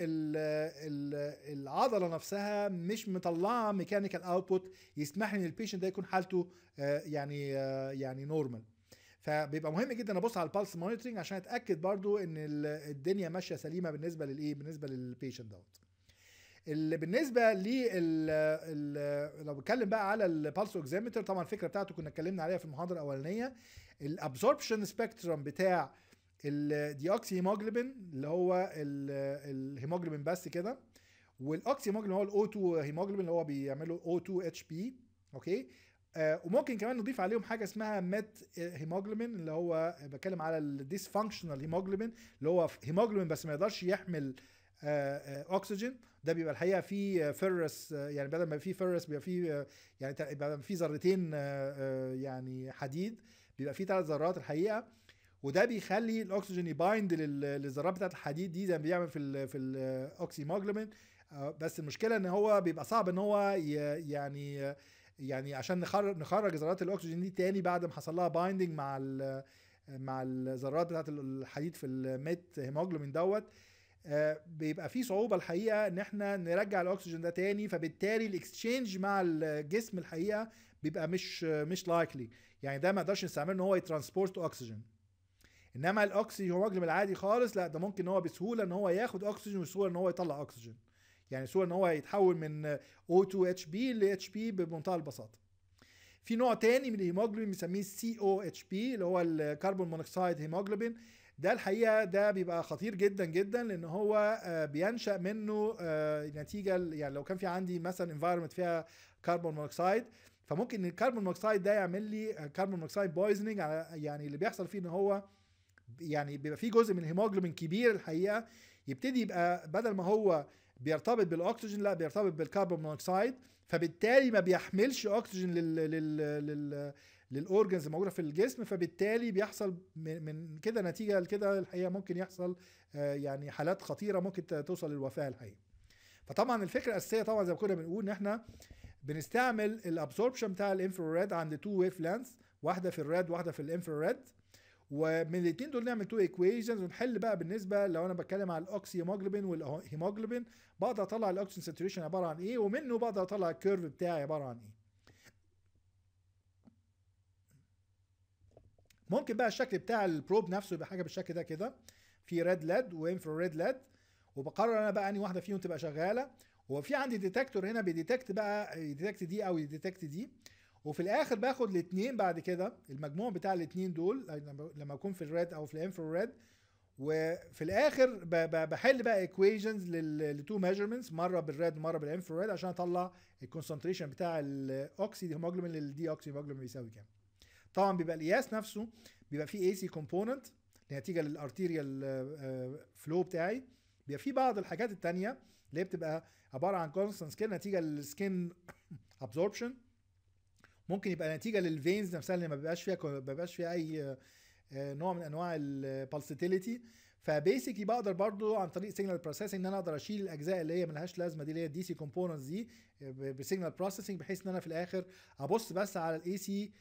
العضله نفسها مش مطلعه ميكانيكال اوتبوت يسمح لي ان البيشنت ده يكون حالته آه، يعني آه، يعني نورمال فبيبقى مهم جدا ابص على البالس مونيتورنج عشان اتاكد برضو ان الدنيا ماشيه سليمه بالنسبه للايه بالنسبه للبيشنت دوت اللي بالنسبه لل لو بتكلم بقى على البالس اوكزيمتر طبعا الفكره بتاعته كنا اتكلمنا عليها في المحاضره الاولانيه الابزوربشن سبيكترم بتاع الديوكسي هيموجلوبين اللي هو الهيموجلوبين بس كده والاوكسي هيموجلوبين هو الاو 2 هيموجلوبين اللي هو بيعمله او 2 اتش بي اوكي آه، وممكن كمان نضيف عليهم حاجه اسمها ميت هيموجلوبين اللي هو بتكلم على الديسفانكشنال هيموجلوبين اللي هو هيموجلوبين بس ما يقدرش يحمل اكسجين آه، آه، ده بيبقى الحقيقه في فيرس يعني بدل ما في فيرس بيبقى في يعني بدل ما في ذرتين يعني حديد بيبقى في ثلاث ذرات الحقيقه وده بيخلي الاكسجين يبايند للذرات بتاعت الحديد دي زي ما بيعمل في الـ في الاوكسيموجلوبين آه، بس المشكله ان هو بيبقى صعب ان هو يعني يعني عشان نخرج نخرج ذرات الاكسجين دي تاني بعد ما حصل لها بايندنج مع الـ مع الذرات بتاعت الحديد في الميت هيموجلوبين دوت آه، بيبقى في صعوبه الحقيقه ان احنا نرجع الاكسجين ده تاني فبالتالي الاكسشينج مع الجسم الحقيقه بيبقى مش مش لايكلي يعني ده ما نقدرش نستعمله ان هو يترانسبورت اكسجين انما الاكسجين العادي خالص لا ده ممكن ان هو بسهوله ان هو ياخد اكسجين وسهوله ان هو يطلع اكسجين يعني سهوله ان هو يتحول من O2 بي ل بي بمنتهى البساطه في نوع تاني من الهيموجلوبين بنسميه سي او اتش بي اللي هو الكربون مونوكسيد هيموجلوبين ده الحقيقه ده بيبقى خطير جدا جدا لان هو آه، بينشا منه آه، نتيجه يعني لو كان في عندي مثلا انفايرمنت فيها كربون مونوكسيد فممكن الكربون مونوكسيد ده يعمل لي كربون مونوكسيد بويزنج يعني اللي بيحصل فيه ان هو يعني بيبقى في جزء من الهيموجلوبين كبير الحقيقه يبتدي يبقى بدل ما هو بيرتبط بالاكسجين لا بيرتبط بالكربون مونوكسيد فبالتالي ما بيحملش اكسجين لل لل لل للاورجنز الموجوده في الجسم فبالتالي بيحصل من, من كده نتيجه لكده الحقيقه ممكن يحصل آه، يعني حالات خطيره ممكن توصل للوفاه الحقيقه فطبعا الفكره الاساسيه طبعا زي ما كنا بنقول ان احنا بنستعمل الابسوربشن بتاع الانفراريد عند تو ويف لانس واحده في الريد واحده في الانفراريد ومن الاثنين دول نعمل تو ايكويشنز ونحل بقى بالنسبه لو انا بتكلم على الاوكسي هيموجلوبين والهيموجلوبين بقدر اطلع الاوكسجين ساتوريشن عباره عن ايه ومنه بقدر اطلع الكيرف بتاعي عباره عن ايه ممكن بقى الشكل بتاع البروب نفسه يبقى حاجه بالشكل ده كده في ريد ليد وانفرا ريد ليد وبقرر انا بقى اني واحده فيهم تبقى شغاله وفي عندي ديتكتور هنا بيديتكت بقى يديتكت دي او يديتكت دي وفي الاخر باخد الاثنين بعد كده المجموع بتاع الاثنين دول لما اكون في الريد او في الانفراريد وفي الاخر بحل بقى ايكويشنز للتو ميجرمنتس مره بالريد ومره بالانفراريد عشان اطلع الكونسنتريشن بتاع الاوكسي هيموجلوبين للدي اوكسي هيموجلوبين بيساوي كام طبعا بيبقى القياس نفسه بيبقى فيه اي سي كومبوننت نتيجه للارتيريال آه، فلو بتاعي بيبقى فيه بعض الحاجات التانية اللي هي بتبقى عباره عن كونستنت كده نتيجه للسكين ابزوربشن ممكن يبقى نتيجه للفينز نفسها اللي ما بيبقاش فيها ما بيبقاش فيها اي آه، نوع من انواع البالسيتيليتي فبيسكلي بقدر برضو عن طريق سيجنال بروسيسنج ان انا اقدر اشيل الاجزاء اللي هي ملهاش لازمه دي اللي هي الدي سي كومبوننتس دي بسيجنال بروسيسنج بحيث ان انا في الاخر ابص بس على الاي سي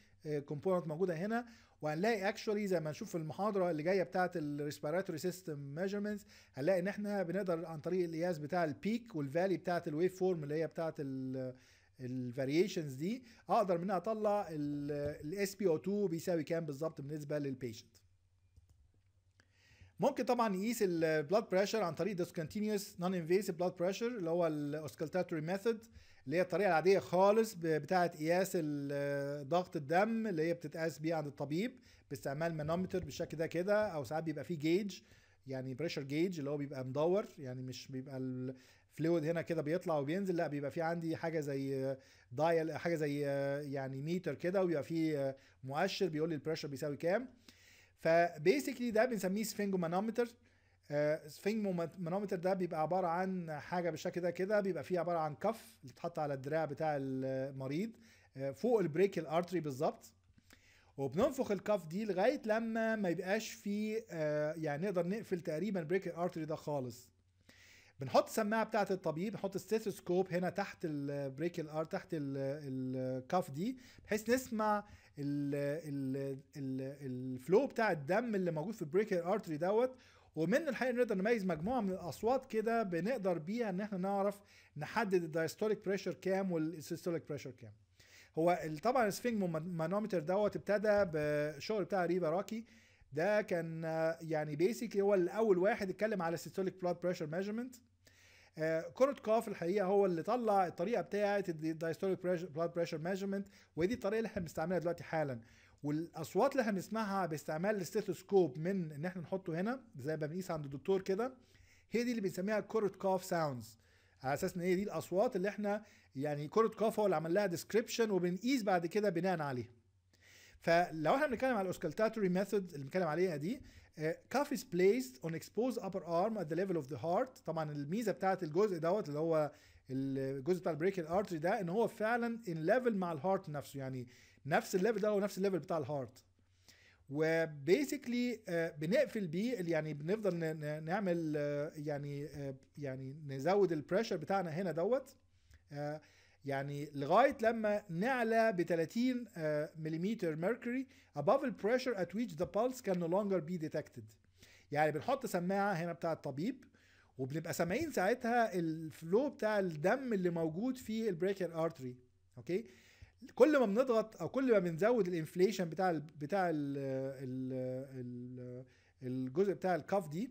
كومبوننت موجوده هنا وهنلاقي اكشولي زي ما نشوف في المحاضره اللي جايه بتاعه الريسبيراتوري سيستم ميجرمنتس هنلاقي ان احنا بنقدر عن طريق القياس بتاع البيك والفالي بتاعه الويف فورم اللي هي بتاعه الفاريشنز دي اقدر منها اطلع الاس بي او 2 بيساوي كام بالظبط بالنسبه للبيشنت ممكن طبعا نقيس البلاد بريشر عن طريق ديسكونتينيوس نون انفيسيف بلاد بريشر اللي هو الاوسكلتاتوري ميثود اللي هي الطريقه العاديه خالص بتاعه قياس ضغط الدم اللي هي بتتقاس بيه عند الطبيب باستعمال مانومتر بالشكل ده كده او ساعات بيبقى فيه جيج يعني بريشر جيج اللي هو بيبقى مدور يعني مش بيبقى فلويد هنا كده بيطلع وبينزل لا بيبقى في عندي حاجه زي دايل حاجه زي آه، يعني ميتر كده وبيبقى في آه، مؤشر بيقول لي البريشر بيساوي كام فبيسكلي ده بنسميه سفنجومانومتر آه، مانومتر ده بيبقى عباره عن حاجه بالشكل ده كده بيبقى فيه عباره عن كف يتحط على الدراع بتاع المريض فوق البريك الارتري بالظبط وبننفخ الكف دي لغايه لما ما يبقاش فيه يعني نقدر نقفل تقريبا بريك الارتري ده خالص بنحط السماعه بتاعه الطبيب بنحط الستيثوسكوب هنا تحت البريك الار تحت الكاف دي بحيث نسمع الفلو بتاع الدم اللي موجود في البريك الارتري دوت ومن الحقيقه نقدر نميز مجموعه من الاصوات كده بنقدر بيها ان احنا نعرف نحدد الدايستوليك بريشر كام والسيستوليك بريشر كام هو طبعا مانومتر دوت ابتدى بشغل بتاع ريبا راكي ده كان يعني بيسيكلي هو الاول واحد اتكلم على السيستوليك بلاد بريشر ميجرمنت كرة آه، كاف الحقيقه هو اللي طلع الطريقه بتاعه الدايستوليك بلاد بريشر ميجرمنت ودي الطريقه اللي احنا بنستعملها دلوقتي حالا والاصوات اللي احنا بنسمعها باستعمال الستيثوسكوب من ان احنا نحطه هنا زي ما بنقيس عند الدكتور كده هي دي اللي بنسميها كرة كاف ساوندز على اساس ان هي دي الاصوات اللي احنا يعني كرة كاف هو اللي عمل لها ديسكريبشن وبنقيس بعد كده بناء عليها فلو احنا بنتكلم على الاوسكالتاتوري ميثود اللي بنتكلم عليها دي كاف آه، is placed on exposed upper arm at the level of the heart طبعا الميزه بتاعه الجزء دوت اللي هو الجزء بتاع البريك ارتري ده ان هو فعلا ان ليفل مع الهارت نفسه يعني نفس الليفل ده هو نفس الليفل بتاع الهارت وبيسكلي آه، بنقفل بيه يعني بنفضل نعمل آه، يعني يعني نزود البريشر بتاعنا هنا دوت يعني لغايه لما نعلى ب 30 ملم ميركوري above the pressure at which the pulse can no longer be detected يعني بنحط سماعه هنا بتاع الطبيب وبنبقى سامعين ساعتها الفلو بتاع الدم اللي موجود في البريكر ارتري اوكي كل ما بنضغط او كل ما بنزود الانفليشن بتاع الـ بتاع الـ الـ الجزء بتاع الكاف دي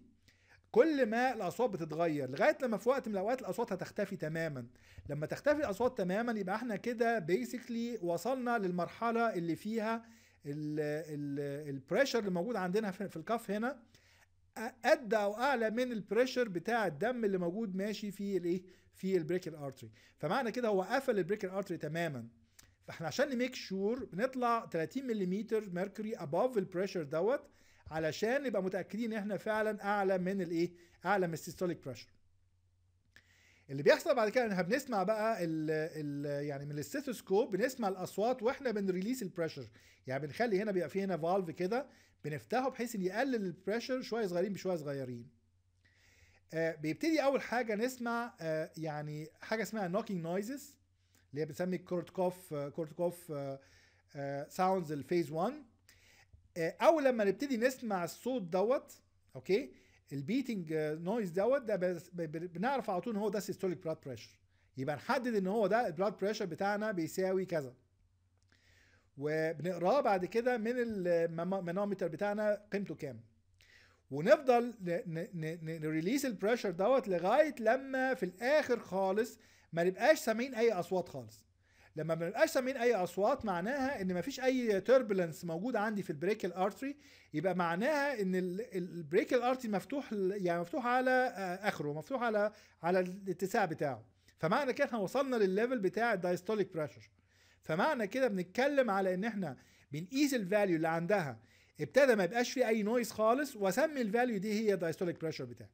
كل ما الاصوات بتتغير لغايه لما في وقت من الاوقات الاصوات هتختفي تماما لما تختفي الاصوات تماما يبقى احنا كده بيسكلي وصلنا للمرحله اللي فيها البريشر اللي موجود عندنا في الكف هنا ادى او اعلى من البريشر بتاع الدم اللي موجود ماشي في الايه في البريك ارتري فمعنى كده هو قفل البريك ارتري تماما فاحنا عشان نميك شور بنطلع 30 ملم ميركوري اباف البريشر دوت علشان نبقى متاكدين ان احنا فعلا اعلى من الايه اعلى من السيستوليك بريشر اللي بيحصل بعد كده احنا بنسمع بقى الـ الـ يعني من الاستethoscope بنسمع الاصوات واحنا بنريليس البريشر يعني بنخلي هنا بيبقى في هنا فالف كده بنفتحه بحيث ان يقلل البريشر شويه صغيرين بشويه صغيرين آه بيبتدي اول حاجه نسمع آه يعني حاجه اسمها نوكينج نويزز اللي هي بنسمي كورتكوف آه كورتكوف ساوندز الفيز 1 آه، اول لما نبتدي نسمع الصوت دوت اوكي البيتنج نويز آه، دوت ده بنعرف على طول ان هو ده سيستوليك بلاد بريشر يبقى نحدد ان هو ده البلاد بريشر بتاعنا بيساوي كذا وبنقراه بعد كده من المانومتر بتاعنا قيمته كام ونفضل نريليس البريشر دوت لغايه لما في الاخر خالص ما نبقاش سامعين اي اصوات خالص لما ما بنبقاش سامعين اي اصوات معناها ان ما فيش اي تربلنس موجود عندي في البريك الارتري يبقى معناها ان البريك الارتري مفتوح يعني مفتوح على آه، اخره مفتوح على على الاتساع بتاعه فمعنى كده احنا وصلنا للليفل بتاع الدايستوليك بريشر فمعنى كده بنتكلم على ان احنا بنقيس الفاليو اللي عندها ابتدى ما يبقاش فيه اي نويز خالص واسمي الفاليو دي هي الدايستوليك بريشر بتاعي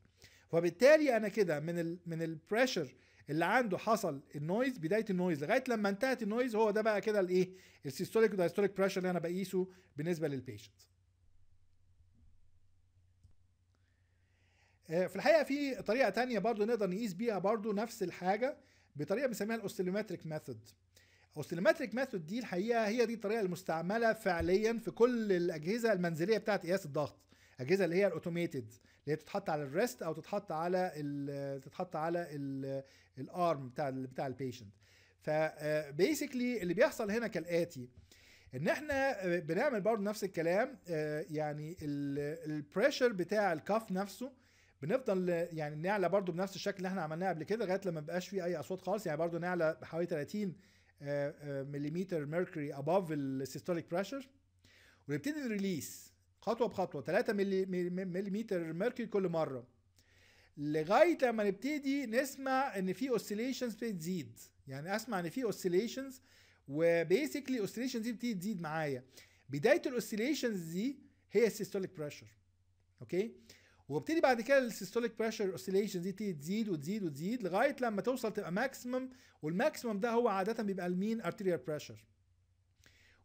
وبالتالي انا كده من الـ من البريشر اللي عنده حصل النويز بدايه النويز لغايه لما انتهت النويز هو ده بقى كده الايه السيستوليك والدايستوليك بريشر اللي يعني انا بقيسه بالنسبه للبيشنت آه، في الحقيقه في طريقه تانية برضو نقدر نقيس بيها برضو نفس الحاجه بطريقه بنسميها الاوستيلومتريك ميثود الاوستيلومتريك ميثود دي الحقيقه هي دي الطريقه المستعمله فعليا في كل الاجهزه المنزليه بتاعه قياس الضغط الاجهزه اللي هي الاوتوميتد اللي هي تتحط على الريست او تتحط على ال تتحط على الارم بتاع بتاع البيشنت فبيسكلي آه، اللي بيحصل هنا كالاتي ان احنا بنعمل برضه نفس الكلام آه، يعني البريشر بتاع الكف نفسه بنفضل يعني نعلى برضه بنفس الشكل اللي احنا عملناه قبل كده لغايه لما بقاش فيه اي اصوات خالص يعني برضه نعلى بحوالي 30 مليمتر ميركوري اباف السيستوليك بريشر ونبتدي نريليس خطوه بخطوه 3 ملم ميركوري كل مره لغايه لما نبتدي نسمع ان في اوسيليشنز بتزيد يعني اسمع ان في اوسيليشنز وبيسكلي اوسيليشنز دي بتبتدي تزيد معايا بدايه الاوسيليشنز دي هي السيستوليك بريشر اوكي وابتدي بعد كده السيستوليك بريشر اوسيليشنز دي تبتدي تزيد وتزيد وتزيد لغايه لما توصل تبقى ماكسيمم والماكسيمم ده هو عاده بيبقى المين ارتيريال بريشر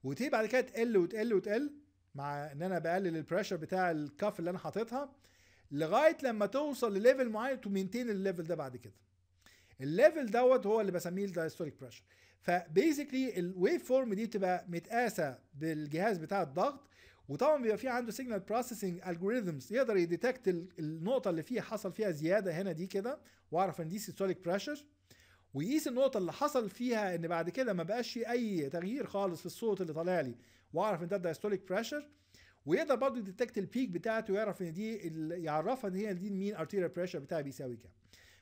وتبتدي بعد كده تقل وتقل وتقل مع ان انا بقلل البريشر بتاع الكف اللي انا حاططها لغايه لما توصل لليفل معين مينتين الليفل ده بعد كده الليفل دوت هو اللي بسميه الدايستوليك بريشر فبيزيكلي الويف فورم دي بتبقى متقاسه بالجهاز بتاع الضغط وطبعا بيبقى في عنده سيجنال بروسيسنج الجوريزمز يقدر يديتكت النقطه اللي فيها حصل فيها زياده هنا دي كده واعرف ان دي سيستوليك بريشر ويقيس النقطة اللي حصل فيها ان بعد كده ما بقاش في اي تغيير خالص في الصوت اللي طالع لي واعرف ان ده الدايستوليك بريشر ويقدر برضه يديتكت البيك بتاعته ويعرف ان دي يعرفها ان هي دي مين ارتيريال بريشر بتاعي بيساوي كام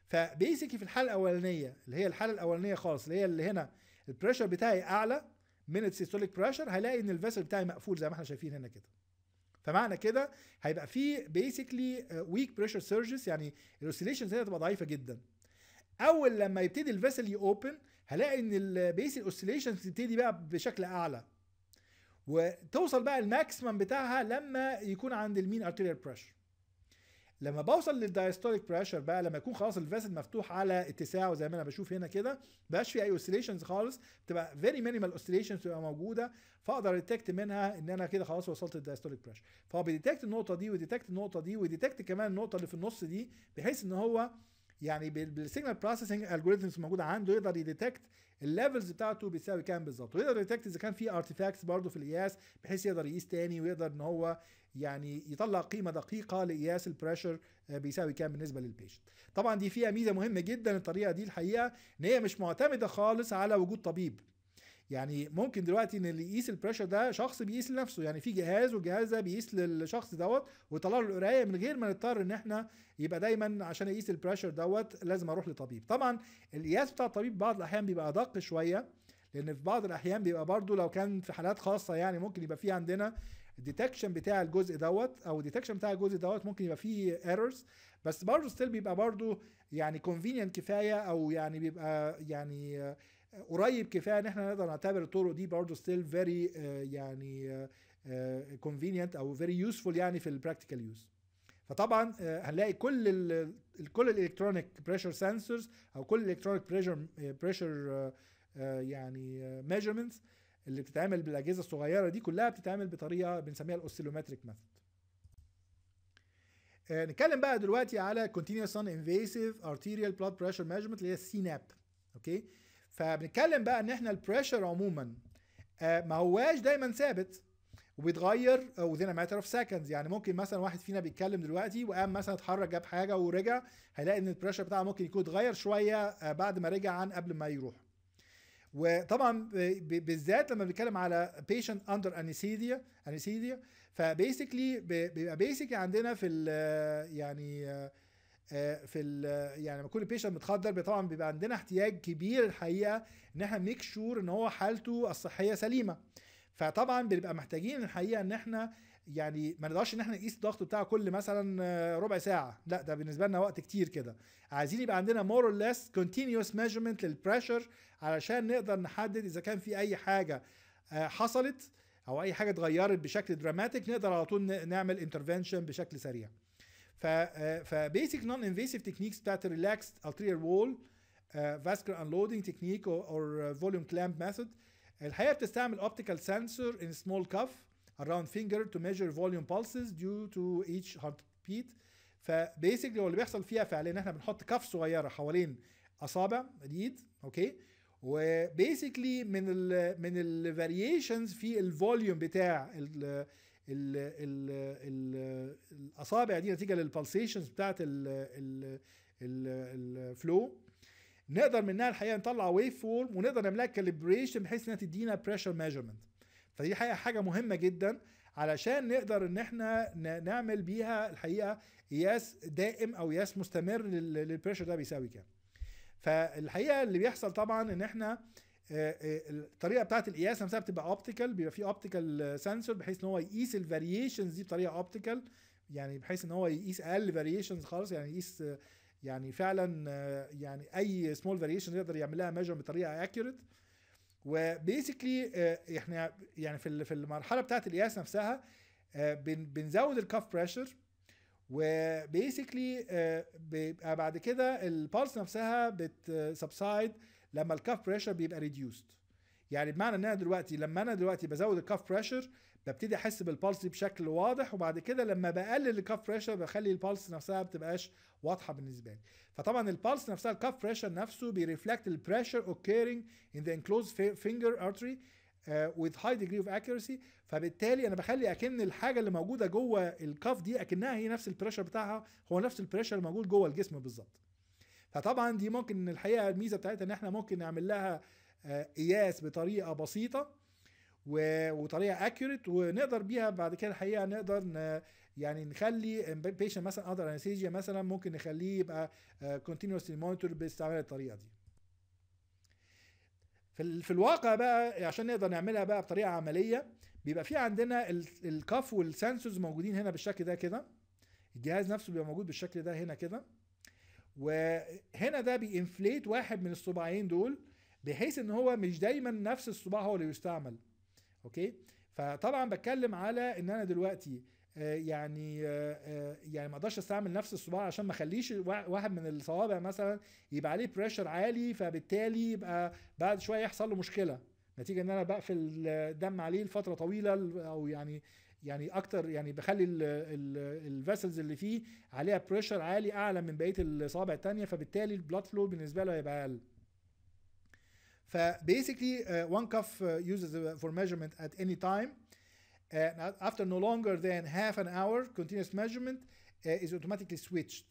فبيسكلي في الحاله الاولانيه اللي هي الحاله الاولانيه خالص اللي هي اللي هنا البريشر بتاعي اعلى من السيستوليك بريشر هلاقي ان الفيسل بتاعي مقفول زي ما احنا شايفين هنا كده فمعنى كده هيبقى في بيسكلي ويك بريشر سيرجز يعني الاوسيليشنز هنا تبقى ضعيفه جدا اول لما يبتدي الفيسل يوبن هلاقي ان البيس الاوسيليشنز تبتدي بقى بشكل اعلى وتوصل بقى الماكسيمم بتاعها لما يكون عند المين ارتيريال بريشر لما بوصل للدايستوليك بريشر بقى لما يكون خلاص الفاسل مفتوح على اتساعه زي ما انا بشوف هنا كده مبقاش في اي اوسيليشنز خالص بتبقى فيري مينيمال اوسيليشنز تبقى موجوده فاقدر ديتكت منها ان انا كده خلاص وصلت للدايستوليك بريشر فهو بيديتكت النقطه دي وديتكت النقطه دي وديتكت كمان النقطه اللي في النص دي بحيث ان هو يعني بالسيجنال بروسيسنج الجوريزمز موجوده عنده يقدر يديتكت الليفلز بتاعته بتساوي كام بالظبط ويقدر يديتكت اذا كان في ارتيفاكتس برضه في القياس بحيث يقدر يقيس تاني ويقدر ان هو يعني يطلع قيمه دقيقه لقياس البريشر آه، بيساوي كام بالنسبه للبيشنت طبعا دي فيها ميزه مهمه جدا الطريقه دي الحقيقه ان هي مش معتمده خالص على وجود طبيب يعني ممكن دلوقتي ان اللي يقيس البريشر ده شخص بيقيس لنفسه يعني في جهاز والجهاز ده بيقيس للشخص دوت ويطلع له القرايه من غير ما نضطر ان احنا يبقى دايما عشان اقيس البريشر دوت لازم اروح لطبيب طبعا القياس بتاع الطبيب بعض الاحيان بيبقى ادق شويه لان في بعض الاحيان بيبقى برضو لو كان في حالات خاصه يعني ممكن يبقى في عندنا الديتكشن بتاع الجزء دوت او الديتكشن بتاع الجزء دوت ممكن يبقى فيه ايرورز بس برضه ستيل بيبقى برضه يعني كونفينينت كفايه او يعني بيبقى يعني قريب كفايه ان احنا نقدر نعتبر الطرق دي برضه ستيل فيري يعني كونفينينت آه، آه، او فيري يوسفول يعني في البراكتيكال يوز فطبعا آه، هنلاقي كل الـ كل الالكترونيك بريشر سنسورز او كل الالكترونيك بريشر بريشر يعني ميجرمنتس اللي بتتعمل بالاجهزه الصغيره دي كلها بتتعمل بطريقه بنسميها الاوسيلومتريك ميثود نتكلم بقى دلوقتي على continuous ان invasive arterial blood pressure measurement اللي هي السيناب اوكي okay. فبنتكلم بقى ان احنا البريشر عموما آه، ما هواش دايما ثابت وبيتغير وذين ماتر اوف سكندز يعني ممكن مثلا واحد فينا بيتكلم دلوقتي وقام مثلا اتحرك جاب حاجه ورجع هيلاقي ان البريشر بتاعه ممكن يكون اتغير شويه آه، بعد ما رجع عن قبل ما يروح وطبعا بالذات لما بنتكلم على بيشنت اندر انيسيديا انيسيديا فبيسكلي بيبقى بيسكلي عندنا في آه، يعني آه، في ال يعني لما كل بيشنت متخدر طبعا بيبقى عندنا احتياج كبير الحقيقه ان احنا ميك شور ان هو حالته الصحيه سليمه فطبعا بنبقى محتاجين الحقيقه ان احنا يعني ما نقدرش ان احنا نقيس الضغط بتاعه كل مثلا آه، ربع ساعه لا ده بالنسبه لنا وقت كتير كده عايزين يبقى عندنا مور اور ليس كونتينيوس ميجرمنت للبريشر علشان نقدر نحدد اذا كان في اي حاجه آه، حصلت او اي حاجه اتغيرت بشكل دراماتيك نقدر على طول نعمل انترفنشن بشكل سريع ف فبيسك نون انفيسيف تكنيكس بتاعت الريلاكس الترير وول فاسكر انلودنج تكنيك اور فوليوم كلامب ميثود الحقيقه بتستعمل اوبتيكال سنسور ان سمول كاف around finger to measure volume pulses due to each heartbeat فبيسكلي هو اللي بيحصل فيها فعليا احنا بنحط كف صغيره حوالين اصابع الايد اوكي وبيسكلي من ال من الفاريشنز في الفوليوم بتاع ال ال ال الـ الاصابع دي نتيجه للبالسيشنز بتاعت الفلو نقدر منها الحقيقه نطلع ويف فورم ونقدر نعملها كاليبريشن بحيث انها تدينا بريشر ميجرمنت فدي حقيقه حاجه مهمه جدا علشان نقدر ان احنا نعمل بيها الحقيقه قياس دائم او قياس مستمر للبريشر ده بيساوي كام فالحقيقه اللي بيحصل طبعا ان احنا آه، آه، الطريقه بتاعت القياس نفسها بتبقى اوبتيكال بيبقى في اوبتيكال آه، سنسور بحيث ان هو يقيس الفاريشنز دي بطريقه اوبتيكال يعني بحيث ان هو يقيس اقل فاريشنز خالص يعني يقيس يعني فعلا يعني اي سمول فاريشن يقدر يعمل لها ميجر بطريقه اكيوريت وبيسكلي احنا يعني في في المرحله بتاعت القياس نفسها بنزود الكاف بريشر وبيسكلي بيبقى بعد كده البالس نفسها بتسبسايد لما الكاف بريشر بيبقى ريديوست يعني بمعنى ان انا دلوقتي لما انا دلوقتي بزود الكاف بريشر ببتدي احس دي بشكل واضح وبعد كده لما بقلل الكاف بريشر بخلي البالس نفسها ما بتبقاش واضحه بالنسبه لي فطبعا البالس نفسها الكاف بريشر نفسه بيرفلكت البريشر اوكيرنج ان ذا انكلوز فينجر ارتري with high degree of accuracy فبالتالي انا بخلي اكن الحاجه اللي موجوده جوه الكاف دي اكنها هي نفس البريشر بتاعها هو نفس البريشر الموجود جوه الجسم بالظبط فطبعا دي ممكن الحقيقه الميزه بتاعتها ان احنا ممكن نعمل لها آه، قياس بطريقه بسيطه وطريقه اكيوريت ونقدر بيها بعد كده الحقيقه نقدر يعني نخلي بيشن مثلا اندر انستيجيا مثلا ممكن نخليه يبقى كونتينوس آه، مونيتور باستعمال الطريقه دي. في, في الواقع بقى عشان نقدر نعملها بقى بطريقه عمليه بيبقى في عندنا الكف والسنسورز موجودين هنا بالشكل ده كده الجهاز نفسه بيبقى موجود بالشكل ده هنا كده وهنا ده بينفليت واحد من الصباعين دول بحيث ان هو مش دايما نفس الصباع هو اللي يستعمل اوكي فطبعا بتكلم على ان انا دلوقتي آه، يعني آه، آه، يعني ما اقدرش استعمل نفس الصباع عشان ما اخليش واحد من الصوابع مثلا يبقى عليه بريشر عالي فبالتالي يبقى بعد شويه يحصل له مشكله نتيجه ان انا بقفل الدم عليه لفتره طويله او يعني يعني اكتر يعني بخلي الفاسلز اللي فيه عليها بريشر عالي اعلى من بقيه الصوابع الثانيه فبالتالي البلاد فلو بالنسبه له هيبقى اقل فبيسكلي آه، one cuff آه، uses آه، for measurement at any time after no longer than half an hour continuous measurement is automatically switched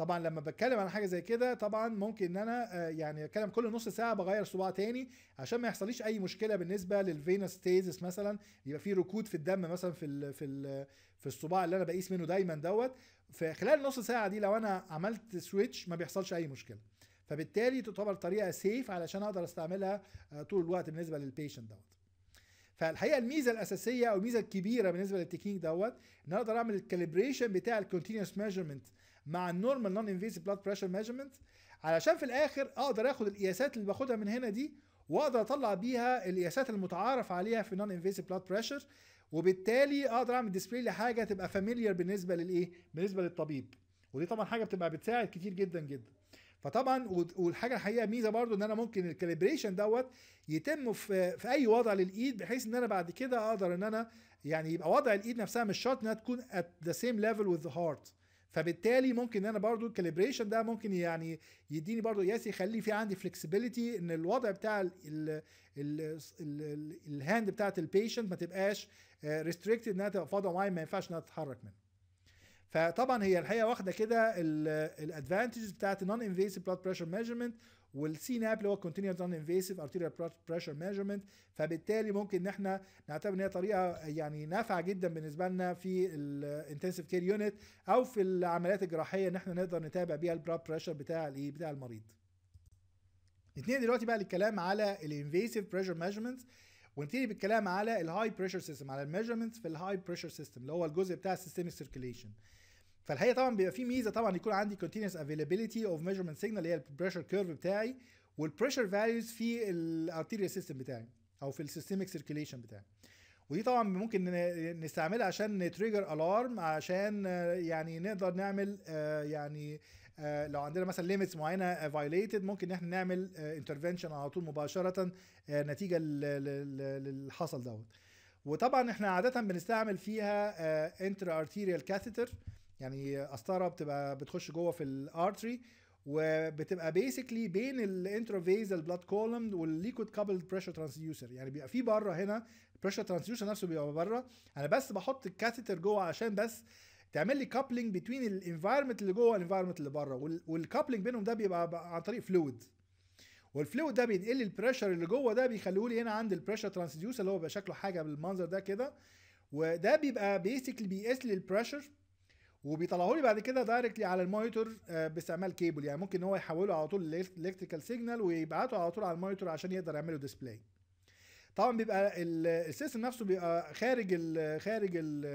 طبعا لما بتكلم عن حاجه زي كده طبعا ممكن ان انا آه، يعني اتكلم كل نص ساعه بغير صباع تاني عشان ما يحصليش اي مشكله بالنسبه للفينس تيزس مثلا يبقى في ركود في الدم مثلا في الـ في الـ في الصباع اللي انا بقيس منه دايما دوت فخلال النص ساعه دي لو انا عملت سويتش ما بيحصلش اي مشكله فبالتالي تعتبر طريقه سيف علشان اقدر استعملها آه، طول الوقت بالنسبه للبيشنت دوت فالحقيقه الميزه الاساسيه او الميزه الكبيره بالنسبه للتكنيك دوت ان انا اقدر اعمل الكاليبريشن بتاع الكونتينوس ميجرمنت مع النورمال نون انفيزيف بلاد بريشر ميجرمنت علشان في الاخر اقدر اخد القياسات اللي باخدها من هنا دي واقدر اطلع بيها القياسات المتعارف عليها في نون انفيزيف بلاد بريشر وبالتالي اقدر اعمل ديسبلاي لحاجه تبقى فاميليار بالنسبه للايه؟ بالنسبه للطبيب ودي طبعا حاجه بتبقى بتساعد كتير جدا جدا فطبعا والحاجه الحقيقه ميزه برضو ان انا ممكن الكاليبريشن دوت يتم في, في اي وضع للايد بحيث ان انا بعد كده اقدر ان انا يعني يبقى وضع الايد نفسها مش شرط انها تكون ات ذا سيم ليفل وذ ذا هارت فبالتالي ممكن انا برضو الكاليبريشن ده ممكن يعني يديني برضو ياس يخلي في عندي فلكسبيليتي ان الوضع بتاع ال ال الهاند بتاعت البيشنت ما تبقاش ريستريكتد آه، انها تبقى في وضع معين ما ينفعش انها تتحرك منه فطبعا هي الحقيقه واخده كده الادفانتجز بتاعت النون انفيسيف بلاد بريشر ميجرمنت والسي ناب اللي هو كونتينيوس نون انفيسيف ارتيريال بريشر ميجرمنت فبالتالي ممكن ان احنا نعتبر ان هي طريقه يعني نافعه جدا بالنسبه لنا في الانتنسيف كير يونت او في العمليات الجراحيه ان احنا نقدر نتابع بيها البلاد بريشر بتاع الايه بتاع المريض. نتنين دلوقتي بقى للكلام على الانفيسيف بريشر ميجرمنت ونبتدي بالكلام على الهاي بريشر سيستم على الميجرمنت في الهاي بريشر سيستم اللي هو الجزء بتاع السيستميك سيركيليشن. فالحقيقه طبعا بيبقى في ميزه طبعا يكون عندي كونتينوس افيلابيلتي اوف ميجرمنت سيجنال اللي هي البريشر كيرف بتاعي والبريشر فاليوز في الارتيريال سيستم بتاعي او في السيستميك سيركيليشن بتاعي ودي طبعا ممكن نستعملها عشان نتريجر الارم عشان آه، يعني نقدر نعمل آه، يعني آه، لو عندنا مثلا ليميتس معينه فايليتد ممكن ان احنا نعمل انترفنشن على طول مباشره نتيجه للي حصل دوت وطبعا احنا عاده بنستعمل فيها انتر ارتيريال كاثيتر يعني قسطره بتبقى بتخش جوه في الارتري وبتبقى بيسكلي بين الانتروفيزال بلاد كولم والليكويد كابلد بريشر ترانسديوسر يعني بيبقى في بره هنا البريشر ترانسديوسر نفسه بيبقى بره انا بس بحط الكاثيتر جوه عشان بس تعمل لي كابلنج بتوين الانفايرمنت اللي جوه والانفايرمنت اللي بره والكابلنج بينهم ده بيبقى عن طريق فلويد والفلويد ده بينقل لي البريشر اللي جوه ده بيخليه لي هنا عند البريشر ترانسديوسر اللي هو بيبقى شكله حاجه بالمنظر ده كده وده بيبقى بيسكلي بيقيس لي البريشر وبيطلعوا لي بعد كده دايركتلي على المونيتور آه، باستعمال كيبل يعني ممكن هو يحوله على طول الكتريكال سيجنال ويبعته على طول على المونيتور عشان يقدر يعمله ديسبلاي طبعا بيبقى السيستم نفسه بيبقى خارج الـ خارج الـ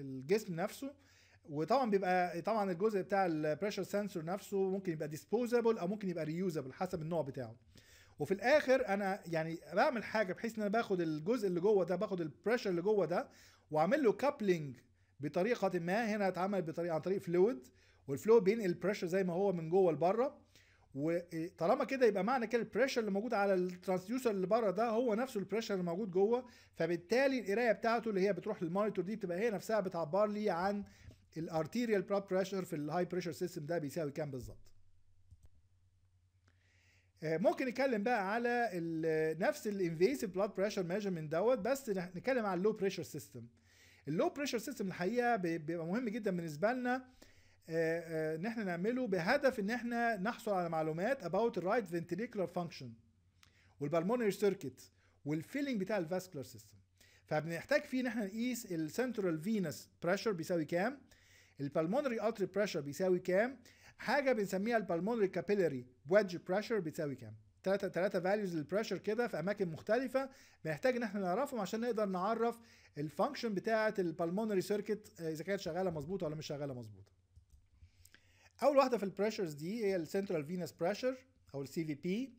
الجسم نفسه وطبعا بيبقى طبعا الجزء بتاع البريشر سنسور نفسه ممكن يبقى ديسبوزابل او ممكن يبقى ريوزابل حسب النوع بتاعه وفي الاخر انا يعني بعمل حاجه بحيث ان انا باخد الجزء اللي جوه ده باخد البريشر اللي جوه ده واعمل له كابلنج بطريقه ما هنا اتعمل بطريقه عن طريق فلويد والفلو بينقل البريشر زي ما هو من جوه لبره وطالما كده يبقى معنى كده البريشر اللي موجود على الترانسديوسر اللي بره ده هو نفسه البريشر اللي موجود جوه فبالتالي القرايه بتاعته اللي هي بتروح للمونيتور دي بتبقى هي نفسها بتعبر لي عن الارتيريال بلاد بريشر في الهاي بريشر سيستم ده بيساوي كام بالظبط آه، ممكن نتكلم بقى على نفس الانفيسيف بلاد بريشر ميجرمنت دوت بس نتكلم على اللو بريشر سيستم اللو بريشر سيستم الحقيقه بيبقى مهم جدا بالنسبه لنا آه، آه، ان احنا نعمله بهدف ان احنا نحصل على معلومات اباوت الرايت فنتريكولار فانكشن والبالمونري سيركت والفيلنج بتاع الفاسكولار سيستم فبنحتاج فيه ان احنا نقيس السنترال فينس بريشر بيساوي كام البالمونري اتري بريشر بيساوي كام حاجه بنسميها البالمونري كابيلاري ويدج بريشر بتساوي كام ثلاثه ثلاثه فاليوز للبريشر كده في اماكن مختلفه بنحتاج ان احنا نعرفهم عشان نقدر نعرف الفانكشن بتاعه pulmonary سيركت آه، اذا كانت شغاله مظبوطه ولا مش شغاله مظبوطه اول واحده في البريشرز دي هي السنترال فينس بريشر او السي في بي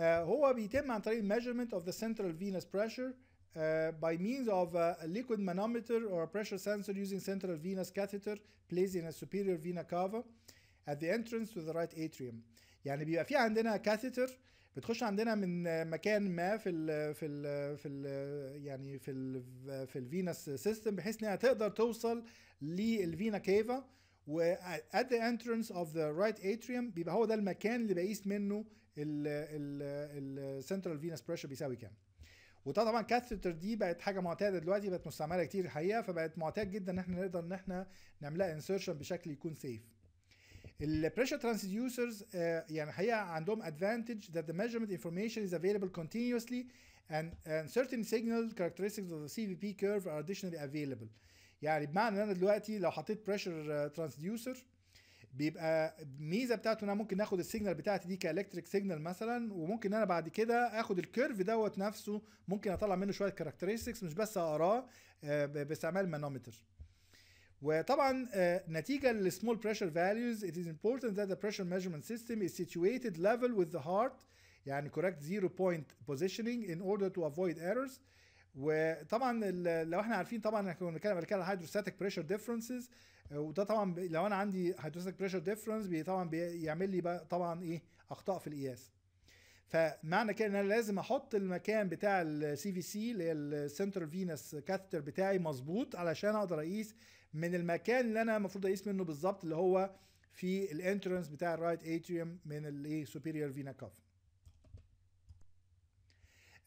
هو بيتم عن طريق measurement اوف ذا سنترال فينس بريشر Uh, by means of a liquid manometer or a pressure sensor using central venous catheter placed in a superior vena cava at the entrance to the right atrium. يعني بيبقى في عندنا كاثيتر بتخش عندنا من مكان ما في ال في ال في ال يعني في ال في الفينس سيستم بحيث انها تقدر توصل للفينا كيفا و at the entrance of the right atrium بيبقى هو ده المكان اللي بقيس منه ال central venous pressure بيساوي كام وطبعا كاثيتر دي بقت حاجه معتاده دلوقتي بقت مستعمله كتير الحقيقه فبقت معتاد جدا ان احنا نقدر ان احنا نعملها انسيرشن بشكل يكون سيف البريشر ترانسديوسرز آه، يعني حقيقه عندهم advantage that the measurement information is available continuously and, and certain signal characteristics of the CVP curve are additionally available يعني بمعنى ان انا دلوقتي لو حطيت بريشر آه، transducer بيبقى الميزه بتاعته ان انا ممكن اخد السيجنال بتاعتي دي كالكتريك سيجنال مثلا وممكن انا بعد كده اخد الكيرف دوت نفسه ممكن اطلع منه شويه كاركترستكس مش بس اقراه آه، باستعمال مانومتر وطبعا آه، نتيجة للسمول بريشر فاليوز it is important that the pressure measurement system is situated level with the heart يعني correct zero point positioning in order to avoid errors وطبعا لو احنا عارفين طبعا احنا كنا بنتكلم قبل كده على الهيدروستاتيك بريشر ديفرنسز وده طبعا لو انا عندي هيدروستاتيك بريشر ديفرنس طبعا بيعمل لي بقى طبعا ايه اخطاء في القياس فمعنى كده ان انا لازم احط المكان بتاع السي في سي اللي هي السنترال فينس كاثتر بتاعي مظبوط علشان اقدر اقيس من المكان اللي انا المفروض اقيس منه بالظبط اللي هو في الانترنس بتاع الرايت اتريوم من الايه سوبيريور فينا كاف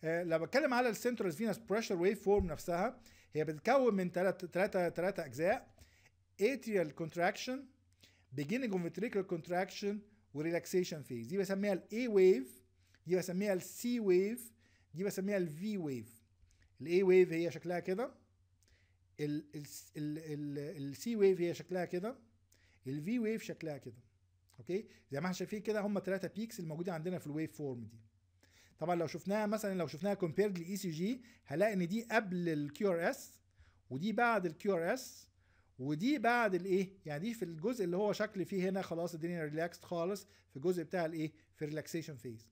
آه، لو لما بتكلم على السنترال فينس بريشر ويف فورم نفسها هي بتتكون من ثلاث ثلاثه ثلاثه اجزاء اتريال كونتراكشن beginning of ventricular contraction وريلاكسيشن فيز دي بسميها الاي ويف دي بسميها السي ويف دي بسميها الفي ويف الاي ويف هي شكلها كده السي ويف هي شكلها كده الفي ويف شكلها كده اوكي زي ما احنا شايفين كده هم ثلاثه بيكس الموجوده عندنا في الويف فورم دي طبعا لو شفناها مثلا لو شفناها كومبيرد لاي سي جي هلاقي ان دي قبل الكيو ار اس ودي بعد الكيو ار اس ودي بعد الايه يعني دي في الجزء اللي هو شكل فيه هنا خلاص الدنيا ريلاكسد خالص في الجزء بتاع الايه في الريلاكسيشن فيز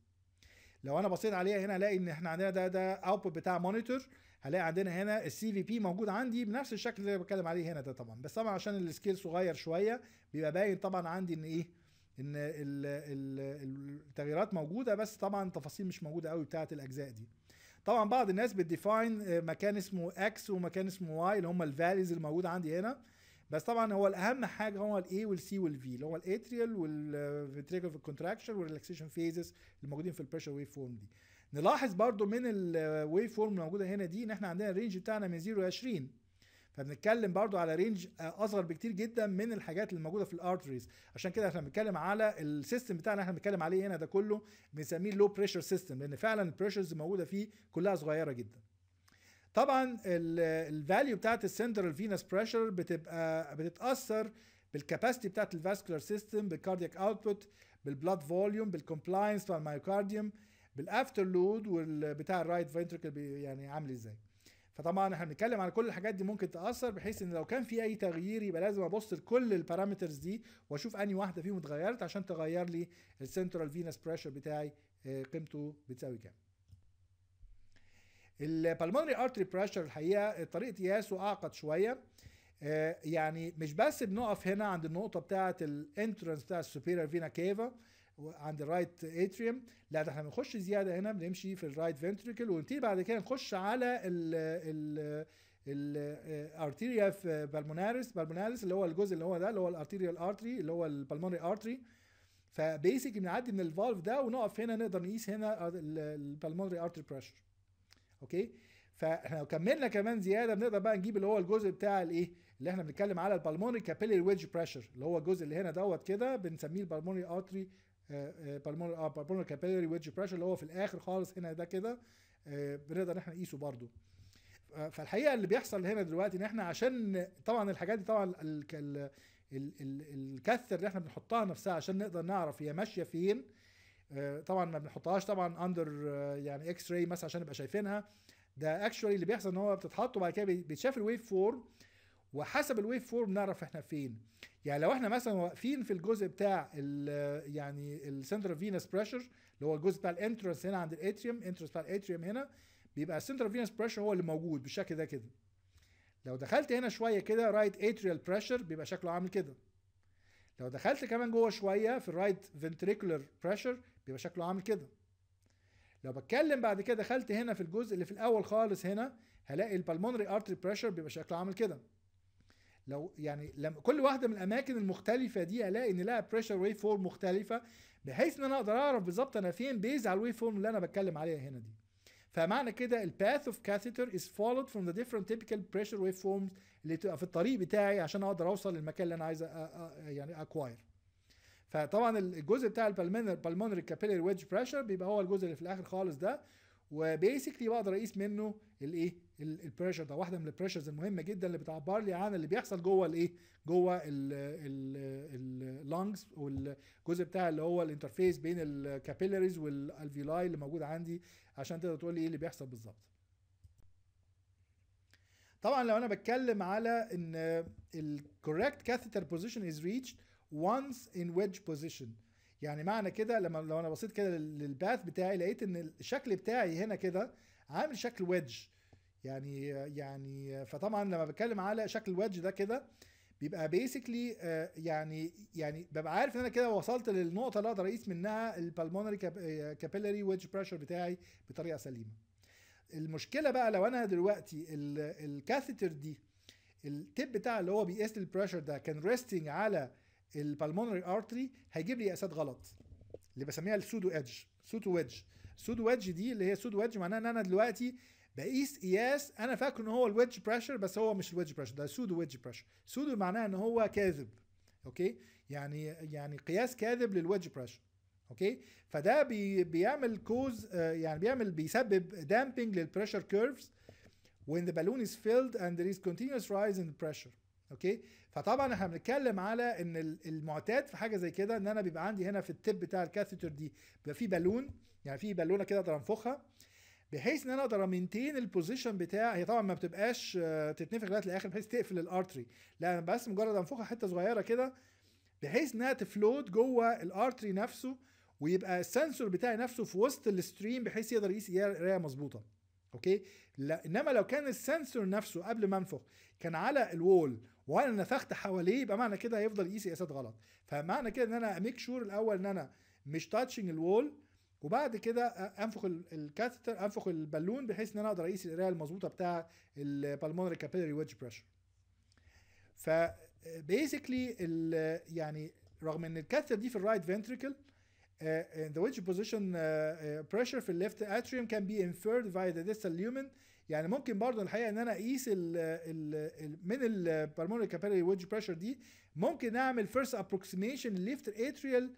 لو انا بصيت عليها هنا الاقي ان احنا عندنا ده ده اوتبوت بتاع مونيتور هلاقي عندنا هنا السي في بي موجود عندي بنفس الشكل اللي بتكلم عليه هنا ده طبعا بس طبعا عشان السكيل صغير شويه بيبقى باين طبعا عندي ان ايه ان التغييرات موجوده بس طبعا تفاصيل مش موجوده قوي بتاعه الاجزاء دي طبعا بعض الناس بتديفاين آه، مكان اسمه اكس ومكان اسمه واي اللي هم الفاليز الموجوده عندي هنا بس طبعا هو الاهم حاجه هو الاي والسي والفي اللي هو الاتريال والفنتريكل كونتراكشن والريلاكسيشن فيزز الموجودين في البريشر ويف فورم دي نلاحظ برضو من الويف فورم الموجوده هنا دي ان احنا عندنا الرينج بتاعنا من 0 ل 20 فبنتكلم برضو على رينج اصغر بكتير جدا من الحاجات اللي موجوده في الارتريز عشان كده احنا بنتكلم على السيستم بتاعنا احنا بنتكلم عليه هنا ده كله بنسميه لو بريشر سيستم لان فعلا البريشرز موجوده فيه كلها صغيره جدا طبعا الفاليو بتاعت السنترال فينس بريشر بتبقى بتتاثر بالكاباسيتي بتاعت الفاسكولار سيستم بالكاردياك اوتبوت بالبلاد فوليوم بالكومبلاينس بتاع الميوكارديوم بالافتر لود والبتاع الرايت فنتركل يعني عامل ازاي فطبعا احنا بنتكلم على كل الحاجات دي ممكن تاثر بحيث ان لو كان في اي تغيير يبقى لازم ابص لكل البارامترز دي واشوف انهي واحده فيهم اتغيرت عشان تغير لي السنترال فينس بريشر بتاعي آه، قيمته بتساوي كام البالمونري ارتري بريشر الحقيقه طريقه قياسه اعقد شويه آه، يعني مش بس بنقف هنا عند النقطه بتاعه الانترنس بتاع السوبيريور فينا كيفا عند الرايت اتريوم لا ده احنا بنخش زياده هنا بنمشي في الرايت فنتريكل ونبتدي بعد كده نخش على ال ال الارتيريا في بالموناريس بالموناريس اللي هو الجزء اللي هو ده اللي هو الارتيريال ارتري اللي هو البلمونري ارتري فبيسك بنعدي من الفالف ده ونقف هنا نقدر نقيس هنا البلمونري ارتري بريشر اوكي فاحنا لو كملنا كمان زياده بنقدر بقى نجيب اللي هو الجزء بتاع الايه اللي احنا بنتكلم على البلمونري كابيلري ويدج بريشر اللي هو الجزء اللي هنا دوت كده بنسميه البلمونري ارتري بالمونر اه, آه، بالمونر آه، كابيلري ويدج بريشر اللي هو في الاخر خالص هنا ده كده آه، بنقدر ان احنا نقيسه برضه فالحقيقه اللي بيحصل هنا دلوقتي ان احنا عشان طبعا الحاجات دي طبعا الكثر اللي احنا بنحطها نفسها عشان نقدر نعرف هي ماشيه فين طبعا ما بنحطهاش طبعا اندر يعني اكس راي مثلا عشان نبقى شايفينها ده اكشولي اللي بيحصل ان هو بتتحط وبعد كده بيتشاف الويف فورم وحسب الويف فورم نعرف احنا فين يعني لو احنا مثلا واقفين في الجزء بتاع الـ يعني السنترال فينس بريشر اللي هو الجزء بتاع الانترس هنا عند الاتريوم انترس بتاع الاتريوم هنا بيبقى السنترال فينس بريشر هو اللي موجود بالشكل ده كده لو دخلت هنا شويه كده رايت اتريال بريشر بيبقى شكله عامل كده لو دخلت كمان جوه شويه في الرايت فنتريكولر بريشر بيبقى شكله عامل كده لو بتكلم بعد كده دخلت هنا في الجزء اللي في الاول خالص هنا هلاقي البالمونري ارتري بريشر بيبقى شكله عامل كده لو يعني لما كل واحده من الاماكن المختلفه دي الاقي ان لها بريشر ويف فورم مختلفه بحيث ان انا اقدر اعرف بالظبط انا فين بيز على الويف فورم اللي انا بتكلم عليها هنا دي فمعنى كده الباث اوف كاثيتر از فولود فروم ذا ديفرنت تيبيكال بريشر ويف فورمز اللي تبقى في الطريق بتاعي عشان اقدر اوصل للمكان اللي انا عايز يعني اكواير فطبعا الجزء بتاع البالمونري بالمونري كابيلاري ويدج بريشر بيبقى هو الجزء اللي في الاخر خالص ده وبيسكلي بقدر اقيس منه الايه البريشر ده واحده من البريشرز المهمه جدا اللي بتعبر لي عن اللي بيحصل جوه الايه جوه اللانجز والجزء بتاع اللي هو الانترفيس بين الكابيلاريز والالفيلاي اللي موجود عندي عشان تقدر تقول لي ايه اللي بيحصل بالظبط طبعا لو انا بتكلم على ان الكوريكت كاثيتر بوزيشن از ريتش وانس ان ويدج بوزيشن يعني معنى كده لما لو انا بصيت كده للباث بتاعي لقيت ان الشكل بتاعي هنا كده عامل شكل ويدج يعني يعني فطبعا لما بتكلم على شكل الوجه ده كده بيبقى بيسكلي آه، يعني يعني ببقى عارف ان انا كده وصلت للنقطه اللي اقدر اقيس منها البلمونري كابيلاري ويدج بريشر بتاعي بطريقه سليمه. المشكله بقى لو انا دلوقتي الكاثيتر دي التب بتاع اللي هو بيقيس البريشر ده كان ريستنج على البلمونري ارتري هيجيب لي قياسات غلط اللي بسميها السودو ايدج سودو ويدج السودو ويدج دي اللي هي سودو ويدج معناها ان انا دلوقتي بقيس قياس انا فاكر ان هو الويدج بريشر بس هو مش الويدج بريشر ده سودو ويدج بريشر سودو معناه ان هو كاذب اوكي يعني يعني قياس كاذب للويدج بريشر اوكي فده بي بيعمل كوز آه، يعني بيعمل بيسبب دامبنج للبريشر كيرفز when the balloon is filled and there is continuous rise in the pressure اوكي فطبعا احنا بنتكلم على ان المعتاد في حاجه زي كده ان انا بيبقى عندي هنا في التب بتاع الكاثيتر دي بيبقى في بالون يعني في بالونه كده بنفخها بحيث ان انا اقدر امينتين البوزيشن بتاع هي طبعا ما بتبقاش آه، تتنفخ لغايه الاخر بحيث تقفل الارتري لا انا بس مجرد انفخها حته صغيره كده بحيث انها تفلوت جوه الارتري نفسه ويبقى السنسور بتاعي نفسه في وسط الستريم بحيث يقدر يقيس قرايه مظبوطه اوكي لا انما لو كان السنسور نفسه قبل ما انفخ كان على الوول وانا نفخت حواليه يبقى معنى كده هيفضل يقيس قياسات غلط فمعنى كده ان انا اميك شور sure الاول ان انا مش تاتشنج الوول وبعد كده انفخ الكاثتر انفخ البالون بحيث ان انا اقدر اقيس القرايه المظبوطه بتاع البالمونري كابيلري ويدج بريشر فبيسكلي يعني رغم ان الكاثتر دي في الرايت فنتريكل ذا ويدج بوزيشن بريشر في الليفت اتريوم كان بي انفيرد فاي ذا ديستال لومن يعني ممكن برضه الحقيقه ان انا اقيس من البالمونري كابيلري ويدج بريشر دي ممكن اعمل فيرست ابروكسيميشن ليفت اتريال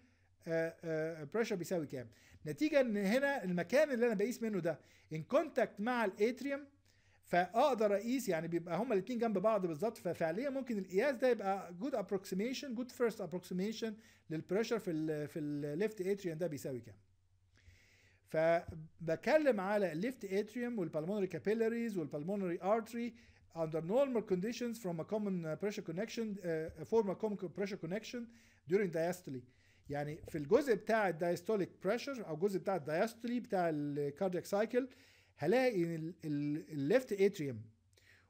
بريشر بيساوي كام نتيجه ان هنا المكان اللي انا بقيس منه ده ان كونتاكت مع الاتريوم فاقدر اقيس يعني بيبقى هما الاثنين جنب بعض بالظبط ففعليا ممكن القياس ده يبقى جود ابروكسيميشن جود فيرست ابروكسيميشن للبريشر في الـ في الليفت اتريوم ده بيساوي كام فبكلم على الليفت اتريوم والبالمونري كابيلاريز والبالمونري ارتري under normal conditions from a common pressure connection uh, form a common pressure connection during diastole يعني في الجزء بتاع الدايستوليك بريشر او الجزء بتاع الدايستولي بتاع الكاردياك سايكل هلاقي ان الليفت اتريوم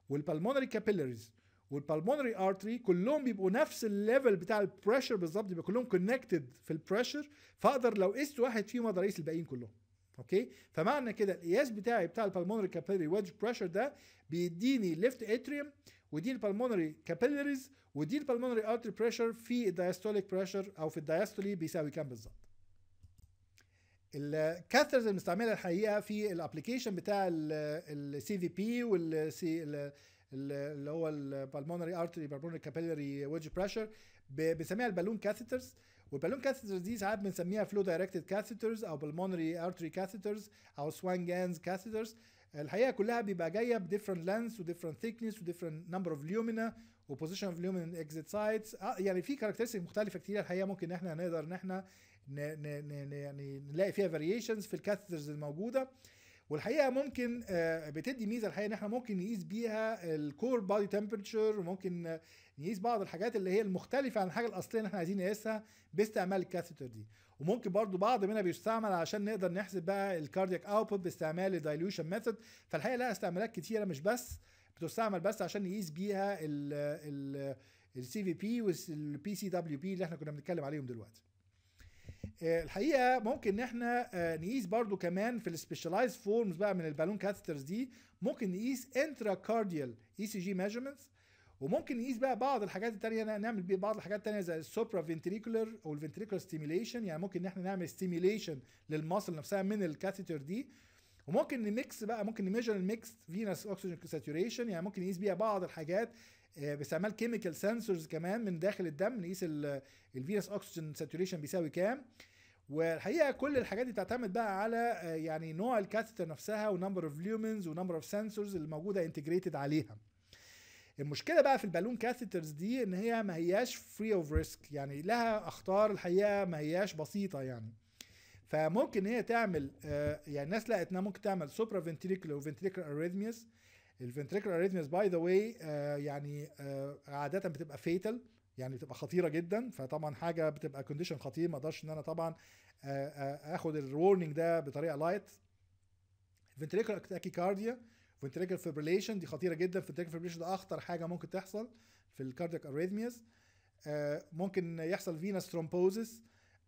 والبالمونري كابيلاريز والبالمونري ارتري كلهم بيبقوا نفس الليفل بتاع البريشر بالظبط بيبقوا كلهم كونكتد في البريشر فاقدر لو قست واحد فيهم اقدر اقيس الباقيين كلهم اوكي فمعنى كده القياس بتاعي بتاع البالمونري كابيلاري ويدج بريشر ده بيديني ليفت اتريوم ودي البلمونري كابيلاريز ودي البلمونري ارتري بريشر في الدايستوليك بريشر او في الدايستولي بيساوي كام بالظبط الكاثرز اللي بنستعملها الحقيقه في الابلكيشن بتاع السي في بي والسي اللي هو البلمونري ارتري بلمونري كابيلاري ويدج بريشر بنسميها البالون كاثترز والبالون كاثترز دي ساعات بنسميها فلو دايركتد كاثترز او بلمونري ارتري كاثترز او سوان جانز كاثيترز الحقيقه كلها بيبقى جايه بديفرنت لانس وديفرنت ثيكنس وديفرنت نمبر اوف لومينا وبوزيشن اوف لومينا اكزيت سايتس يعني في كاركترستيك مختلفه كتير الحقيقه ممكن ان احنا نقدر ان احنا يعني نلاقي فيها فاريشنز في الكاثيترز الموجوده والحقيقه ممكن آه، بتدي ميزه الحقيقه ان احنا ممكن نقيس بيها الكور بادي تمبرتشر وممكن نقيس بعض الحاجات اللي هي المختلفه عن الحاجه الاصليه اللي احنا عايزين نقيسها باستعمال الكاثيتر دي وممكن برضو بعض منها بيستعمل عشان نقدر نحسب بقى الكاردياك اوتبوت باستعمال الدايلوشن ميثود فالحقيقه لها استعمالات كتيره مش بس بتستعمل بس عشان نقيس بيها السي في بي والبي سي دبليو بي اللي احنا كنا بنتكلم عليهم دلوقتي آه، الحقيقه ممكن ان احنا آه، نقيس برضو كمان في السبيشاليز فورمز بقى من البالون كاثترز دي ممكن نقيس انترا كارديال اي سي جي ميجرمنتس وممكن نقيس بقى بعض الحاجات التانية نعمل بيه بعض الحاجات التانية زي السوبرا فينتريكولر او الفنتريكولر ستيميليشن يعني ممكن ان احنا نعمل ستيميليشن للمصل نفسها من الكاثيتر دي وممكن نميكس بقى ممكن نميجر الميكس فينس اوكسجين ساتوريشن يعني ممكن نقيس بيها بعض الحاجات آه، باستعمال كيميكال سنسورز كمان من داخل الدم نقيس الفينس اوكسجين ساتوريشن بيساوي كام والحقيقه كل الحاجات دي تعتمد بقى على آه، يعني نوع الكاثيتر نفسها ونمبر اوف ليومنز ونمبر اوف سنسورز اللي موجوده انتجريتد عليها المشكله بقى في البالون كاثيترز دي ان هي ما هياش فري اوف ريسك يعني لها اخطار الحقيقه ما هياش بسيطه يعني فممكن هي تعمل آه، يعني الناس لقت انها ممكن تعمل سوبرا فنتريكولار وفنتريكولار اريثميز الفنتريكل اريثميز باي ذا واي يعني آه، عاده بتبقى فيتال يعني بتبقى خطيره جدا فطبعا حاجه بتبقى كونديشن خطير ما اقدرش ان انا طبعا آه، اخد الورنينج ده بطريقه لايت الفنتريكولار تاكيكارديا فنتريكل فيبريليشن دي خطيره جدا فنتريكل فيبريليشن ده اخطر حاجه ممكن تحصل في الكاردياك اريثمياز آه، ممكن يحصل فينس ثرومبوزس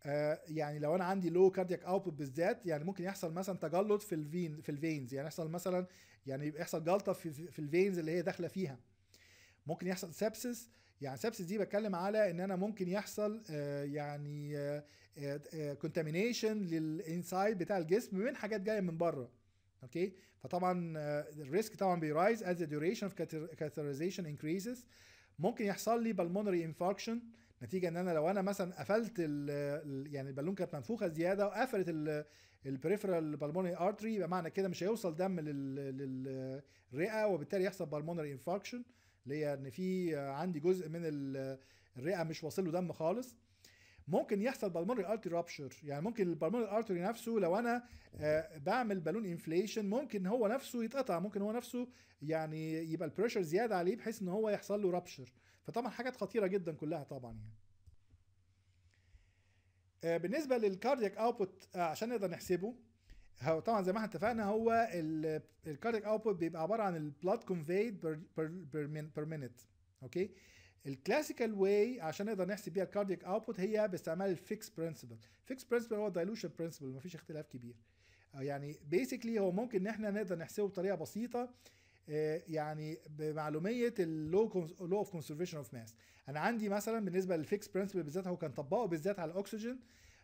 آه، يعني لو انا عندي لو كاردياك اوتبوت بالذات يعني ممكن يحصل مثلا تجلط في الفين في الفينز يعني يحصل مثلا يعني يحصل جلطه في في الفينز اللي هي داخله فيها ممكن يحصل سبسس يعني سبسس دي بتكلم على ان انا ممكن يحصل آه، يعني كونتامينيشن للانسايد بتاع الجسم من حاجات جايه من بره اوكي فطبعا الريسك آه، طبعا بيرايز از ذا ديوريشن اوف catheterization انكريزز ممكن يحصل لي بالمونري انفاركشن نتيجه ان انا لو انا مثلا قفلت ال يعني البالون كانت منفوخه زياده وقفلت البريفرال بالمونري ارتري يبقى معنى كده مش هيوصل دم للرئه وبالتالي يحصل بالمونري انفاركشن اللي هي ان في آه، عندي جزء من الرئه مش واصل له دم خالص ممكن يحصل بالمونري ارتري رابشر يعني ممكن البالمونري ارتري نفسه لو انا آه، بعمل بالون انفليشن ممكن هو نفسه يتقطع ممكن هو نفسه يعني يبقى البريشر زياده عليه بحيث ان هو يحصل له رابشر فطبعا حاجات خطيره جدا كلها طبعا يعني آه، بالنسبه للكاردياك اوتبوت آه، عشان نقدر نحسبه هو طبعا زي ما احنا اتفقنا هو الكاردياك اوتبوت بيبقى عباره عن البلاد كونفيد بير مينت اوكي الكلاسيكال واي عشان نقدر نحسب بيها الكاردييك اوتبوت هي باستعمال الفيكس برنسبل فيكس برنسبل هو الدايلوشن برنسبل مفيش اختلاف كبير آه، يعني بيسكلي هو ممكن ان احنا نقدر نحسبه بطريقه بسيطه آه، يعني بمعلوميه اللو لو اوف كونسرفيشن اوف ماس انا عندي مثلا بالنسبه للفيكس برنسبل بالذات هو كان طبقه بالذات على الاكسجين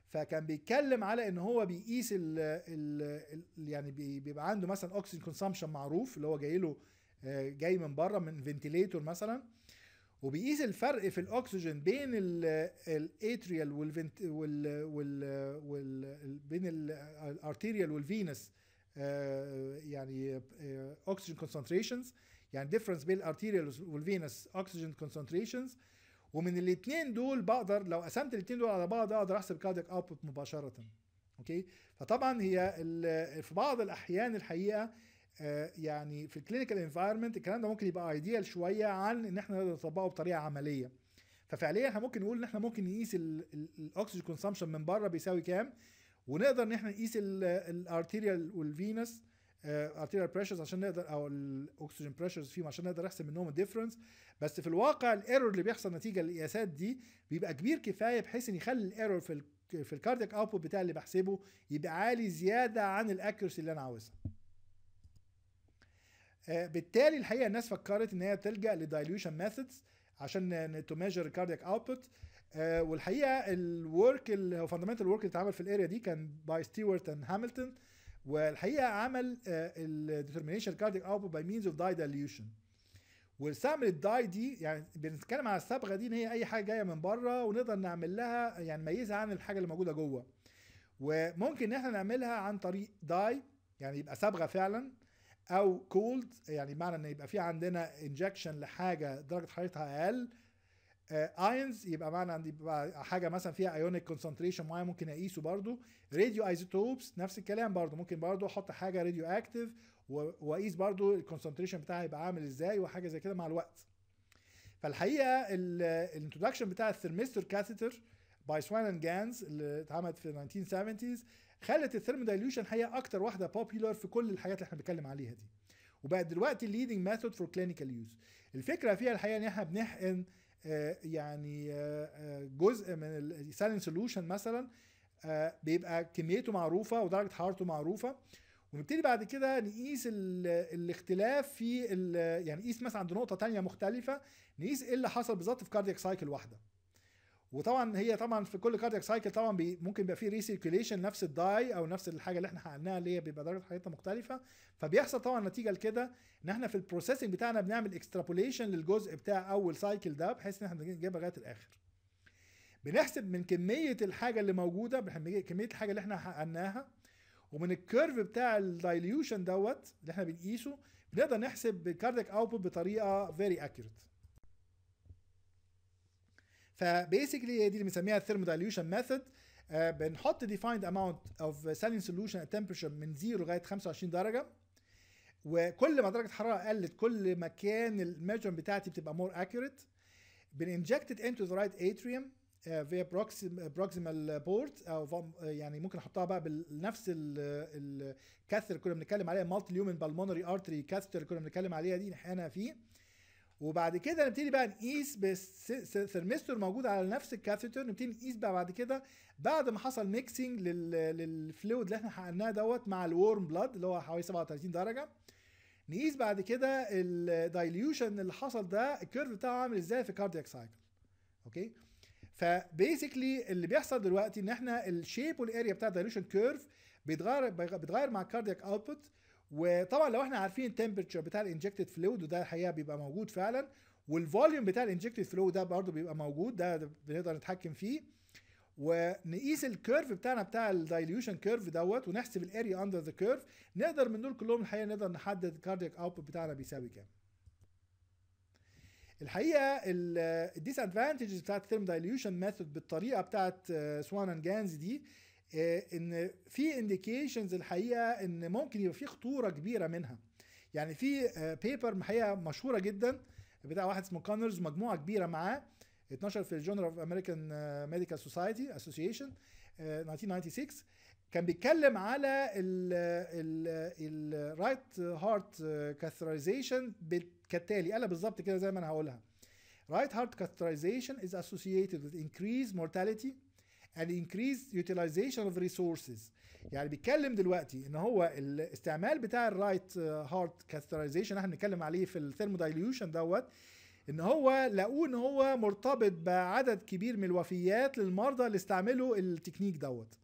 فكان بيتكلم على ان هو بيقيس ال يعني بيبقى عنده مثلا اكسجين كونسامشن معروف اللي هو جاي له آه، جاي من بره من فنتيليتور مثلا وبيقيس الفرق في الاكسجين بين الاتريال والفنت وال وال, وال آه، يعني، آه، يعني بين الارتيريال والفينس يعني اكسجين كونسنتريشنز يعني ديفرنس بين الارتيريال والفينس اكسجين كونسنتريشنز ومن الاثنين دول بقدر لو قسمت الاثنين دول على بعض اقدر احسب كاردياك اوتبوت مباشره اوكي فطبعا هي في بعض الاحيان الحقيقه آه، يعني في الكلينيكال انفايرمنت الكلام ده ممكن يبقى ايديال شويه عن ان احنا نقدر نطبقه بطريقه عمليه ففعليا احنا ممكن نقول ان احنا ممكن نقيس الاكسجين كونسامشن من بره بيساوي كام ونقدر ان احنا نقيس الارتيريال والفينس ارتيريال بريشرز عشان نقدر او الاكسجين بريشرز فيهم عشان نقدر احسب منهم الديفرنس بس في الواقع الايرور اللي بيحصل نتيجه للقياسات دي بيبقى كبير كفايه بحيث ان يخلي الايرور في ال في الكاردياك اوتبوت بتاع اللي بحسبه يبقى عالي زياده عن الاكيرسي اللي انا عاوزها آه، بالتالي الحقيقه الناس فكرت ان هي تلجا لدايليوشن ميثودز عشان تو ميجر كاردياك اوتبوت والحقيقه الورك الفاندمنتال هو فاندمنتال ورك اللي اتعمل في الاريا دي كان باي ستيوارت اند هاملتون والحقيقه عمل الديترمينيشن كاردياك اوتبوت باي مينز اوف داي دايليوشن واستعمل الداي دي يعني بنتكلم على الصبغه دي ان هي اي حاجه جايه من بره ونقدر نعمل لها يعني نميزها عن الحاجه اللي موجوده جوه وممكن ان احنا نعملها عن طريق داي يعني يبقى صبغه فعلا او كولد يعني معنى ان يبقى في عندنا انجكشن لحاجه درجه حرارتها اقل ايونز آه، uh, يبقى معنى عندي حاجه مثلا فيها ايونيك كونسنتريشن معين ممكن اقيسه برضو راديو ايزوتوبس نفس الكلام برضو ممكن برضو احط حاجه راديو اكتف واقيس برضو الكونسنتريشن بتاعها يبقى عامل ازاي وحاجه زي كده مع الوقت فالحقيقه الانتروداكشن بتاع الثرمستر كاثيتر باي سوان اند جانز اللي اتعملت في 1970s خلت الثيرمودايليوشن هي اكتر واحده بوبيلر في كل الحاجات اللي احنا بنتكلم عليها دي وبقت دلوقتي الليدنج ميثود فور كلينيكال يوز الفكره فيها الحقيقه ان احنا بنحقن آه، يعني آه، آه، جزء من السالين سولوشن مثلا بيبقى كميته معروفه ودرجه حرارته معروفه ونبتدي بعد كده نقيس الاختلاف في يعني نقيس مثلا عند نقطه تانية مختلفه نقيس ايه اللي حصل بالظبط في كاردياك سايكل واحده وطبعا هي طبعا في كل كاردياك سايكل طبعا بي ممكن يبقى في ريسيركيليشن نفس الداي او نفس الحاجه اللي احنا حققناها اللي هي بيبقى درجه حرارتها مختلفه فبيحصل طبعا نتيجه لكده ان احنا في البروسيسنج بتاعنا بنعمل اكسترابوليشن للجزء بتاع اول سايكل ده بحيث ان احنا نجيبها لغايه الاخر بنحسب من كميه الحاجه اللي موجوده كميه الحاجه اللي احنا حققناها ومن الكيرف بتاع الدايليوشن دوت اللي احنا بنقيسه بنقدر نحسب الكاردياك اوتبوت بطريقه فيري اكيوريت فبيسكلي هي دي اللي بنسميها الثيرمو دايليوشن ميثود بنحط ديفايند اماونت اوف سالين ات تمبرشر من 0 لغايه 25 درجه وكل ما درجه الحراره قلت كل ما كان الميجرمنت بتاعتي بتبقى مور اكيوريت بننجكت انتو ذا رايت اتريوم فيا بروكسيمال بورت او يعني ممكن احطها بقى بنفس الكاثر اللي كنا بنتكلم عليها مالتي ليومن بالمونري ارتري كاثر اللي كنا بنتكلم عليها دي نحقنها فيه وبعد كده نبتدي بقى نقيس بالثرمستور موجود على نفس الكاثيتر نبتدي نقيس بقى بعد كده بعد ما حصل ميكسينج للفلويد اللي احنا حقناه دوت مع الورم بلاد اللي هو حوالي 37 درجه نقيس بعد كده الدايليوشن اللي حصل ده الكيرف بتاعه عامل ازاي في كاردياك سايكل اوكي فبيسكلي اللي بيحصل دلوقتي ان احنا الشيب والاريا بتاع الدايليوشن كيرف بيتغير بيتغير مع الكاردياك اوتبوت وطبعا لو احنا عارفين التمبرتشر بتاع الانجكتد فلويد وده الحقيقه بيبقى موجود فعلا والفوليوم بتاع الانجكتد فلو ده برضه بيبقى موجود ده بنقدر نتحكم فيه ونقيس الكيرف بتاعنا بتاع الدايليوشن كيرف دوت ونحسب الاريا اندر ذا كيرف نقدر من دول كلهم الحقيقه نقدر نحدد الكاردياك اوتبوت بتاعنا بيساوي كام الحقيقه الديس ادفانتجز بتاعت الترم دايليوشن ميثود بالطريقه بتاعت سوان اند جانز دي آه، ان في انديكيشنز الحقيقه ان ممكن يبقى في خطوره كبيره منها يعني في بيبر آه، الحقيقه مشهوره جدا بتاع واحد اسمه كونرز مجموعه كبيره معاه اتنشر في الجورنال اوف امريكان ميديكال سوسايتي اسوسيشن 1996 كان بيتكلم على الرايت هارت كاثرايزيشن كالتالي قالها بالظبط كده زي ما انا هقولها رايت هارت كاثرايزيشن از اسوسييتد with انكريز mortality and increased utilization of resources يعني بيتكلم دلوقتي ان هو الاستعمال بتاع الرايت هارت كاثرايزيشن احنا بنتكلم عليه في الثيرمودايليوشن دوت ان هو لقوه ان هو مرتبط بعدد كبير من الوفيات للمرضى اللي استعملوا التكنيك دوت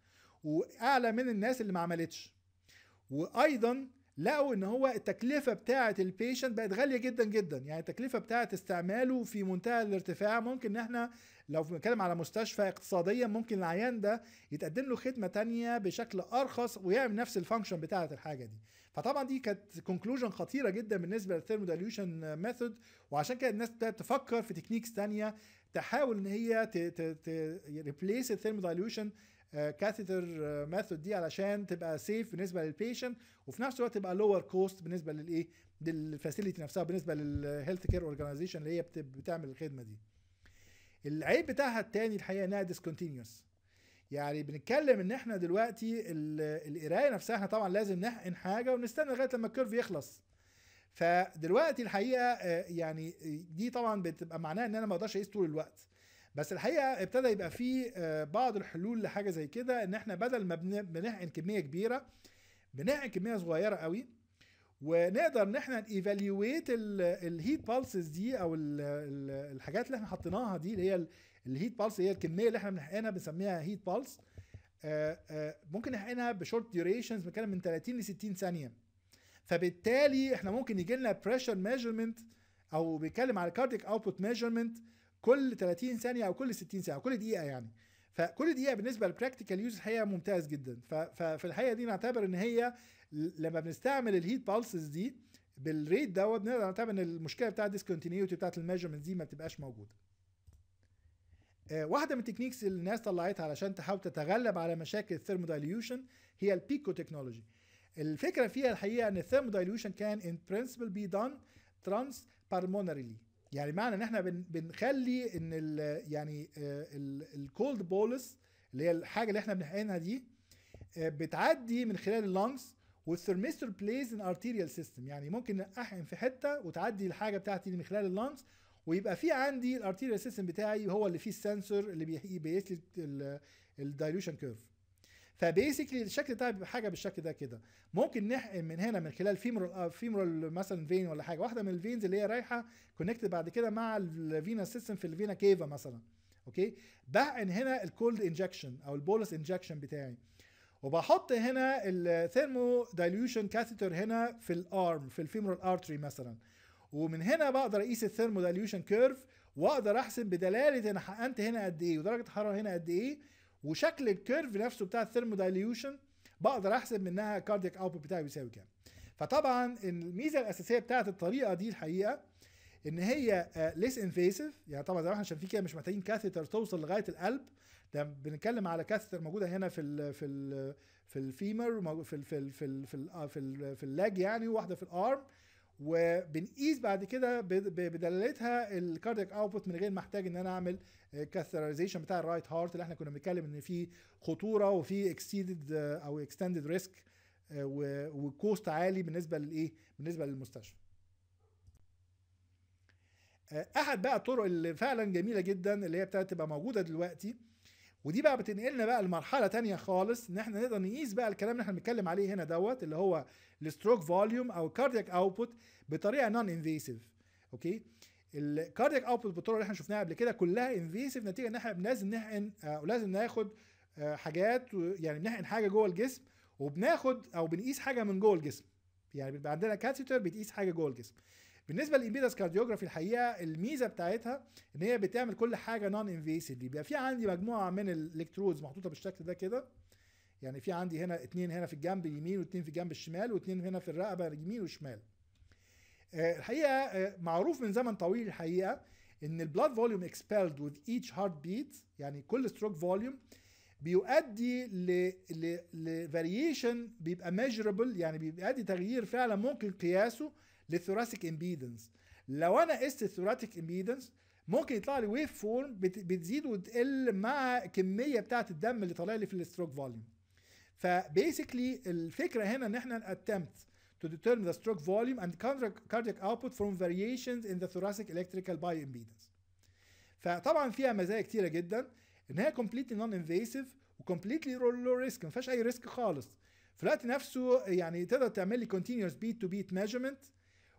واعلى من الناس اللي ما عملتش وايضا لقوا ان هو التكلفه بتاعه البيشنت بقت غاليه جدا جدا يعني التكلفه بتاعه استعماله في منتهى الارتفاع ممكن ان احنا لو بنتكلم على مستشفى اقتصاديا ممكن العيان ده يتقدم له خدمه تانية بشكل ارخص ويعمل نفس الفانكشن بتاعه الحاجه دي فطبعا دي كانت كونكلوجن خطيره جدا بالنسبه للثيرمو دايليوشن ميثود وعشان كده الناس بدات تفكر في تكنيكس تانية تحاول ان هي ريبليس الثيرمو دايليوشن كاثيتر آه، ميثود آه، دي علشان تبقى سيف بالنسبه للبيشنت وفي نفس الوقت تبقى لور كوست بالنسبه للايه للفاسيلتي نفسها بالنسبه للهيلث كير اورجانيزيشن اللي هي بتعمل الخدمه دي العيب بتاعها التاني الحقيقه انها ديسكونتينوس يعني بنتكلم ان احنا دلوقتي القرايه نفسها احنا طبعا لازم نحقن حاجه ونستنى لغايه لما الكيرف يخلص فدلوقتي الحقيقه آه، يعني دي طبعا بتبقى معناها ان انا ما اقدرش اقيس طول الوقت بس الحقيقه ابتدى يبقى في آه، بعض الحلول لحاجه زي كده ان احنا بدل ما بنحقن كميه كبيره بنحقن كميه صغيره قوي ونقدر ان احنا ايفالويت الهيت بالسز دي او الـ الـ الحاجات اللي احنا حطيناها دي اللي هي الهيت بالس هي الكميه اللي احنا بنحقنها بنسميها هيت آه، بالس آه، ممكن نحقنها بشورت ديوريشنز بنتكلم من 30 ل 60 ثانيه فبالتالي احنا ممكن يجي لنا بريشر ميجرمنت او بيتكلم على كارديك اوتبوت ميجرمنت كل 30 ثانيه او كل 60 ثانيه او كل دقيقه يعني فكل دقيقه بالنسبه للبراكتيكال يوز الحقيقه ممتاز جدا ففي الحقيقه دي نعتبر ان هي لما بنستعمل الهيت بالسز دي بالريت دوت نقدر نعتبر ان المشكله بتاعه الديسكونتينيوتي بتاعه الميجرمنت دي ما بتبقاش موجوده آه، واحده من التكنيكس اللي الناس طلعتها علشان تحاول تتغلب على مشاكل الثيرمودايليوشن هي البيكو تكنولوجي الفكره فيها الحقيقه ان الثيرمودايليوشن كان ان برنسبل بي دون ترانس بارمونريلي يعني معنى ان احنا بن بنخلي ان الـ يعني آه، الكولد بولس اللي هي الحاجه اللي احنا بنحقنها دي آه، بتعدي من خلال اللنجز والثرمستر بليز ان ارتيريال سيستم يعني ممكن احقن في حته وتعدي الحاجه بتاعتي من خلال اللنجز ويبقى في عندي الارتيريال سيستم بتاعي هو اللي فيه السنسور اللي بيقيس لي الدايلوشن كيرف فبيسكلي الشكل ده بيبقى حاجه بالشكل ده كده ممكن نحقن من هنا من خلال فيمورال آه، فيمورال مثلا فين ولا حاجه واحده من الفينز اللي هي رايحه كونكت بعد كده مع الفينا سيستم في الفينا كيفا مثلا اوكي بحقن هنا الكولد انجكشن او البولس انجكشن بتاعي وبحط هنا الثيرمو دايليوشن كاثيتر هنا في الارم في الفيمورال ارتري مثلا ومن هنا بقدر اقيس الثيرمو دايليوشن كيرف واقدر احسب بدلاله انا حقنت هنا قد ايه ودرجه الحراره هنا قد ايه وشكل الكيرف نفسه بتاع دايليوشن بقدر احسب منها كاردياك اوتبوت بتاعي بيساوي كام فطبعا الميزه الاساسيه بتاعت الطريقه دي الحقيقه ان هي ليس آه, انفيسيف يعني طبعا زي ما احنا شايفين كده مش محتاجين كاثيتر توصل لغايه القلب ده بنتكلم على كاثيتر موجوده هنا في الـ في الـ في الفيمر في الـ في الـ في الـ في الـ آه، في, الـ في, الـ في الـ يعني وواحده في الارم وبنقيس بعد كده بدلالتها الكاردياك اوتبوت من غير ما احتاج ان انا اعمل كاثرايزيشن آه, بتاع الرايت هارت اللي احنا كنا بنتكلم ان في خطوره وفي اكسيدد آه, او اكستندد ريسك وكوست عالي بالنسبه للايه بالنسبه للمستشفى آه، احد بقى الطرق اللي فعلا جميله جدا اللي هي ابتدت تبقى موجوده دلوقتي ودي بقى بتنقلنا بقى لمرحله تانية خالص ان احنا نقدر نقيس بقى الكلام اللي احنا بنتكلم عليه هنا دوت اللي هو الستروك فوليوم او الكاردياك اوتبوت بطريقه نون انفيسيف اوكي الكاردياك اوتبوت بالطرق اللي احنا شفناها قبل كده كلها انفيسيف نتيجه ان احنا لازم نحقن او آه، لازم ناخد آه، حاجات يعني بنحقن حاجه جوه الجسم وبناخد او بنقيس حاجه من جوه الجسم يعني بيبقى عندنا كاتيتر بتقيس حاجه جوه الجسم بالنسبه للامبيدنس كارديوجرافي الحقيقه الميزه بتاعتها ان هي بتعمل كل حاجه نون انفيسيف بيبقى في عندي مجموعه من الالكترودز محطوطه بالشكل ده كده يعني في عندي هنا اتنين هنا في الجنب اليمين واتنين في الجنب الشمال واتنين هنا في الرقبه اليمين والشمال آه، الحقيقه آه، معروف من زمن طويل الحقيقه ان البلاد فوليوم اكسبيلد وذ ايتش هارت بيت يعني كل ستروك فوليوم بيؤدي ل ل لفاريشن بيبقى ميجرابل يعني بيؤدي تغيير فعلا ممكن قياسه للثوراسيك امبيدنس لو انا قست الثوراسيك امبيدنس ممكن يطلع لي ويف فورم بتزيد وتقل مع كميه بتاعه الدم اللي طالع لي في الستروك فوليوم فبيسكلي الفكره هنا ان احنا اتمت to determine the stroke volume and cardiac output from variations in the thoracic electrical bioimpedance. فطبعا فيها مزايا كتيره جدا ان هي completely non-invasive و completely low risk ما فيهاش اي ريسك خالص. في الوقت نفسه يعني تقدر تعمل لي continuous beat to beat measurement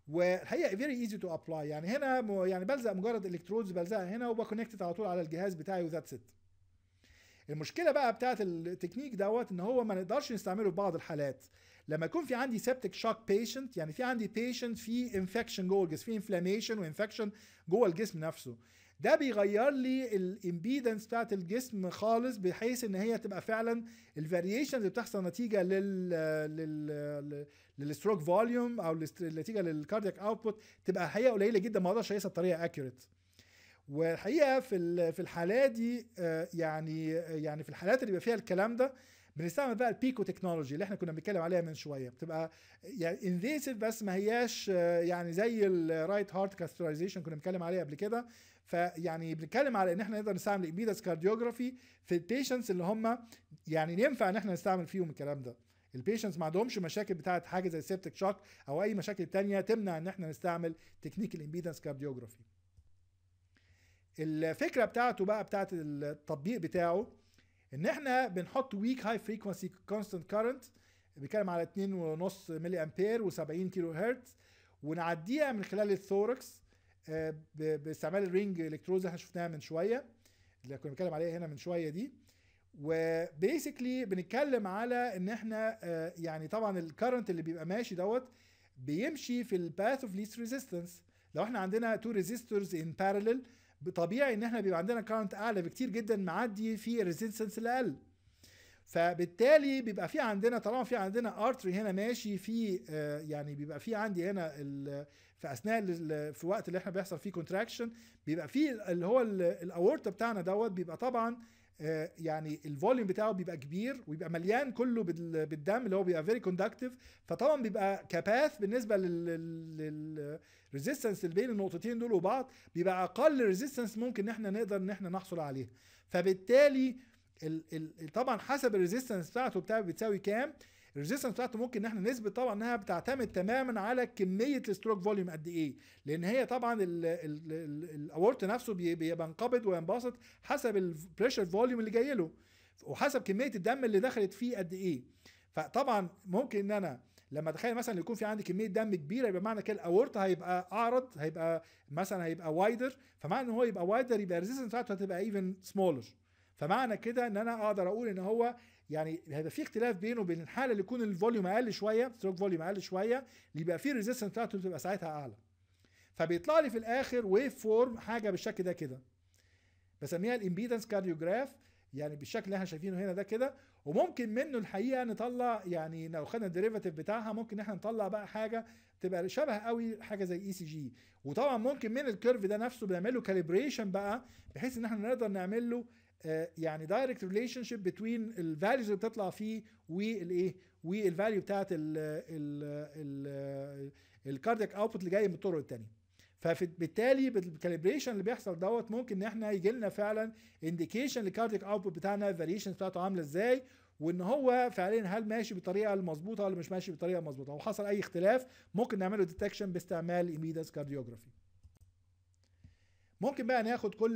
والحقيقه فيري ايزي تو ابلاي يعني هنا يعني بلزق مجرد الكترودز بلزقها هنا وبكونكتد على طول على الجهاز بتاعي وذاتس ات المشكله بقى بتاعت التكنيك دوت ان هو ما نقدرش نستعمله في بعض الحالات لما يكون في عندي سيبتك شوك بيشنت يعني في عندي بيشنت في انفكشن جوه الجسم في انفلاميشن وانفكشن جوه الجسم نفسه ده بيغير لي الامبيدنس بتاعت الجسم خالص بحيث ان هي تبقى فعلا الفاريشنز اللي بتحصل نتيجه لل لل للستروك فوليوم او النتيجه للكاردياك اوتبوت تبقى الحقيقه قليله جدا ما اقدرش اقيسها بطريقه اكيوريت والحقيقه في في الحاله دي آه، يعني آه، يعني في الحالات اللي بيبقى فيها الكلام ده بنستعمل بقى البيكو تكنولوجي اللي احنا كنا بنتكلم عليها من شويه بتبقى يعني انفيسيف بس ما هياش آه، يعني زي الرايت هارت كاسترايزيشن كنا بنتكلم عليها قبل كده فيعني بنتكلم على ان احنا نقدر نستعمل الاميداس كارديوجرافي في البيشنتس اللي هم يعني ينفع ان احنا نستعمل فيهم الكلام ده البيشنتس ما عندهمش مشاكل بتاعه حاجه زي سيبتك شوك او اي مشاكل تانية تمنع ان احنا نستعمل تكنيك الامبيدنس كارديوجرافي الفكره بتاعته بقى بتاعه التطبيق بتاعه ان احنا بنحط ويك هاي فريكونسي كونستنت كارنت بيتكلم على 2.5 ملي امبير و70 كيلو هرتز ونعديها من خلال الثوركس آه، باستعمال الرينج الكتروز اللي احنا شفناها من شويه اللي كنا بنتكلم عليها هنا من شويه دي وبيسكلي بنتكلم على ان احنا آه، يعني طبعا الكرنت اللي بيبقى ماشي دوت بيمشي في الباث اوف ليست ريزيستنس لو احنا عندنا تو ريزيستورز ان بارلل طبيعي ان احنا بيبقى عندنا كرنت اعلى بكتير جدا معدي في الريزيستنس الاقل فبالتالي بيبقى في عندنا طالما في عندنا ارتري هنا ماشي في آه، يعني بيبقى في عندي هنا في اثناء في الوقت اللي احنا بيحصل فيه كونتراكشن بيبقى في اللي هو الاورتا بتاعنا دوت بيبقى طبعا آه، يعني الفوليوم بتاعه بيبقى كبير ويبقى مليان كله بالدم اللي هو بيبقى فيري كوندكتيف فطبعا بيبقى كباث بالنسبه للريزيستنس اللي بين النقطتين دول وبعض بيبقى اقل ريزيستنس ممكن ان احنا نقدر ان احنا نحصل عليه فبالتالي طبعا حسب الريزيستنس بتاعته بتاعه بتساوي كام الريزيستنس بتاعته ممكن ان احنا نثبت طبعا انها بتعتمد تماما على كميه الستروك فوليوم قد ايه لان هي طبعا الاورت نفسه بيبقى انقبض وينبسط حسب البريشر فوليوم اللي جاي له وحسب كميه الدم اللي دخلت فيه قد ايه فطبعا ممكن ان انا لما تخيل مثلا يكون في عندي كميه دم كبيره يبقى معنى كده الاورت هيبقى اعرض هيبقى مثلا هيبقى وايدر فمعنى ان هو يبقى وايدر يبقى الريزيستنس بتاعته هتبقى ايفن سمولر فمعنى كده ان انا اقدر اقول ان هو يعني هيبقى في اختلاف بينه وبين الحاله اللي يكون الفوليوم اقل شويه ستروك فوليوم اقل شويه اللي بيبقى فيه الريزستنس بتاعته بتبقى ساعتها اعلى فبيطلع لي في الاخر ويف فورم حاجه بالشكل ده كده بسميها الامبيدنس كارديوجراف يعني بالشكل اللي احنا شايفينه هنا ده كده وممكن منه الحقيقه نطلع يعني لو خدنا الديريفاتيف بتاعها ممكن احنا نطلع بقى حاجه تبقى شبه قوي حاجه زي اي سي جي وطبعا ممكن من الكيرف ده نفسه بنعمل له كاليبريشن بقى بحيث ان احنا نقدر نعمل له آه، يعني دايركت ريليشن شيب بتوين الفاليوز اللي بتطلع فيه والايه والفاليو بتاعت الكاردياك اوتبوت اللي جاي من الطرق الثانيه فبالتالي بالكاليبريشن اللي بيحصل دوت ممكن ان احنا يجي لنا فعلا انديكيشن للكاردياك اوتبوت بتاعنا الفاريشنز بتاعته عامله ازاي وان هو فعليا هل ماشي بالطريقه المظبوطه ولا مش ماشي بالطريقه المظبوطه لو حصل اي اختلاف ممكن نعمله ديتكشن باستعمال ايميدس كارديوجرافي ممكن بقى ناخد كل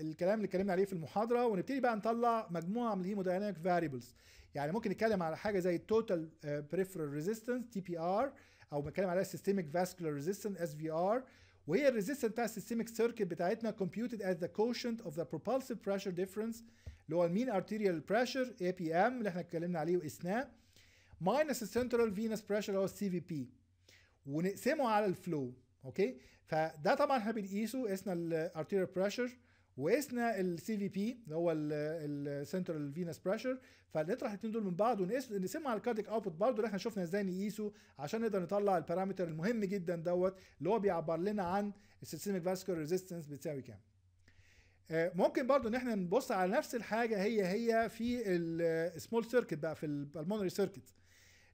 الكلام اللي اتكلمنا عليه في المحاضره ونبتدي بقى نطلع مجموعه من الهيمودايناميك فاريبلز يعني ممكن نتكلم على حاجه زي التوتال بريفرال ريزيستنس تي بي ار او بنتكلم عليها سيستميك فاسكولار ريزيستنس اس في ار وهي الريزيستنس بتاع السيستميك سيركت بتاعتنا كومبيوتد از ذا كوشنت اوف ذا بروبالسيف بريشر ديفرنس اللي هو المين ارتيريال بريشر اي بي ام اللي احنا اتكلمنا عليه واثناء ماينس السنترال فينس بريشر اللي هو السي في بي ونقسمه على الفلو اوكي فده طبعا احنا بنقيسه قسنا الارتيريال بريشر وقسنا السي في بي اللي هو السنترال فينس بريشر فنطرح الاثنين دول من بعض ونقيس نقسمهم على الكارديك اوتبوت برضه اللي احنا شفنا ازاي نقيسه عشان نقدر نطلع البارامتر المهم جدا دوت اللي هو بيعبر لنا عن السيستميك فاسكولار ريزيستنس بتساوي كام آه، ممكن برضو ان احنا نبص على نفس الحاجه هي هي في السمول سيركت بقى في البلمونري سيركت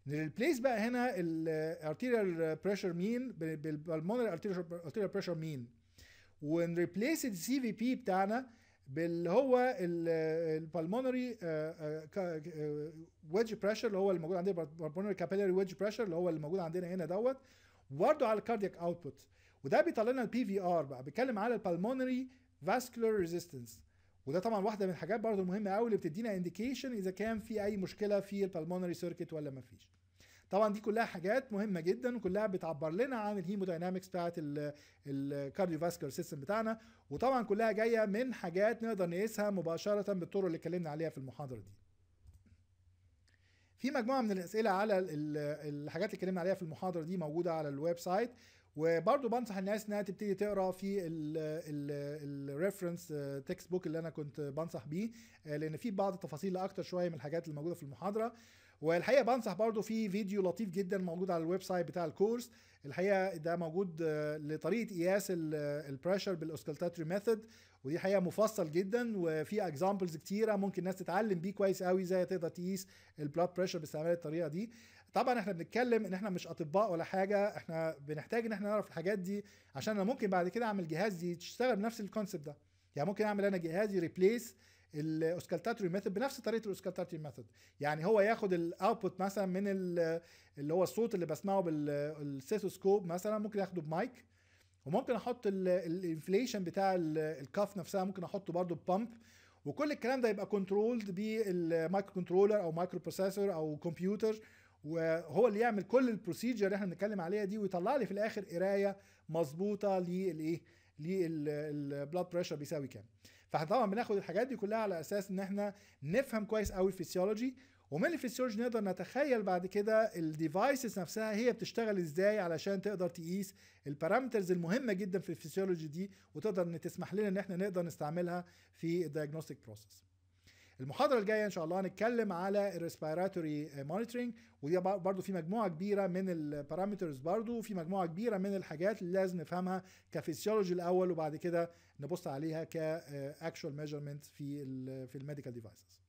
نريبليس بقى هنا الارتيريال بريشر مين بالبلمونري ارتيريال بريشر مين ونريبليس السي في بي بتاعنا باللي هو البلمونري ويدج بريشر اللي هو الموجود عندنا بلمونري كابيلاري ويدج بريشر اللي هو اللي موجود عندنا هنا دوت وبرده على الكاردياك اوتبوت وده بيطلع لنا البي في ار بقى بيتكلم على البلمونري فاسكولار ريزيستنس وده طبعا واحده من الحاجات برضو المهمه قوي اللي بتدينا انديكيشن اذا كان في اي مشكله في البلمونري سيركت ولا ما فيش طبعا دي كلها حاجات مهمه جدا وكلها بتعبر لنا عن الهيموداينامكس بتاعه الكارديوفاسكولار سيستم بتاعنا وطبعا كلها جايه من حاجات نقدر نقيسها مباشره بالطرق اللي اتكلمنا عليها في المحاضره دي في مجموعه من الاسئله على الحاجات اللي اتكلمنا عليها في المحاضره دي موجوده على الويب سايت وبرضه بنصح الناس انها تبتدي تقرا في الريفرنس تكست بوك اللي انا كنت بنصح بيه آه، لان في بعض التفاصيل اكتر شويه من الحاجات اللي موجوده في المحاضره والحقيقه بنصح برضو في فيديو لطيف جدا موجود على الويب سايت بتاع الكورس الحقيقه ده موجود آه، لطريقه قياس البريشر آه، بالاسكلتاتري ميثود ودي حقيقه مفصل جدا وفي اكزامبلز كتيره ممكن الناس تتعلم بيه كويس قوي ازاي تقدر تقيس البلاد بريشر باستعمال الطريقه دي طبعا احنا بنتكلم ان احنا مش اطباء ولا حاجه احنا بنحتاج ان احنا نعرف الحاجات دي عشان انا ممكن بعد كده اعمل جهاز يشتغل بنفس الكونسيبت ده يعني ممكن اعمل انا جهاز يريبليس الاوسكالتاتوري ميثود بنفس طريقه الاوسكالتاتوري ميثود يعني هو ياخد الاوتبوت مثلا من اللي هو الصوت اللي بسمعه بالستيثوسكوب مثلا ممكن ياخده بمايك وممكن احط الانفليشن بتاع الكاف نفسها ممكن احطه برضه ببامب وكل الكلام ده يبقى كنترولد بالمايكرو كنترولر او مايكرو بروسيسور او كمبيوتر وهو اللي يعمل كل البروسيجر اللي احنا بنتكلم عليها دي ويطلع لي في الاخر قرايه مظبوطه للايه للبلاد بريشر بيساوي كام فاحنا طبعا بناخد الحاجات دي كلها على اساس ان احنا نفهم كويس قوي الفسيولوجي ومن الفسيولوجي نقدر نتخيل بعد كده الديفايسز نفسها هي بتشتغل ازاي علشان تقدر تقيس البارامترز المهمه جدا في الفسيولوجي دي وتقدر ان تسمح لنا ان احنا نقدر نستعملها في الدايجنوستيك بروسيس المحاضره الجايه ان شاء الله هنتكلم على الريسبيراتوري مونيتورنج ودي برضو في مجموعه كبيره من البارامترز برضو وفي مجموعه كبيره من الحاجات اللي لازم نفهمها كفيسيولوجي الاول وبعد كده نبص عليها كاكشوال ميجرمنت في في الميديكال ديفايسز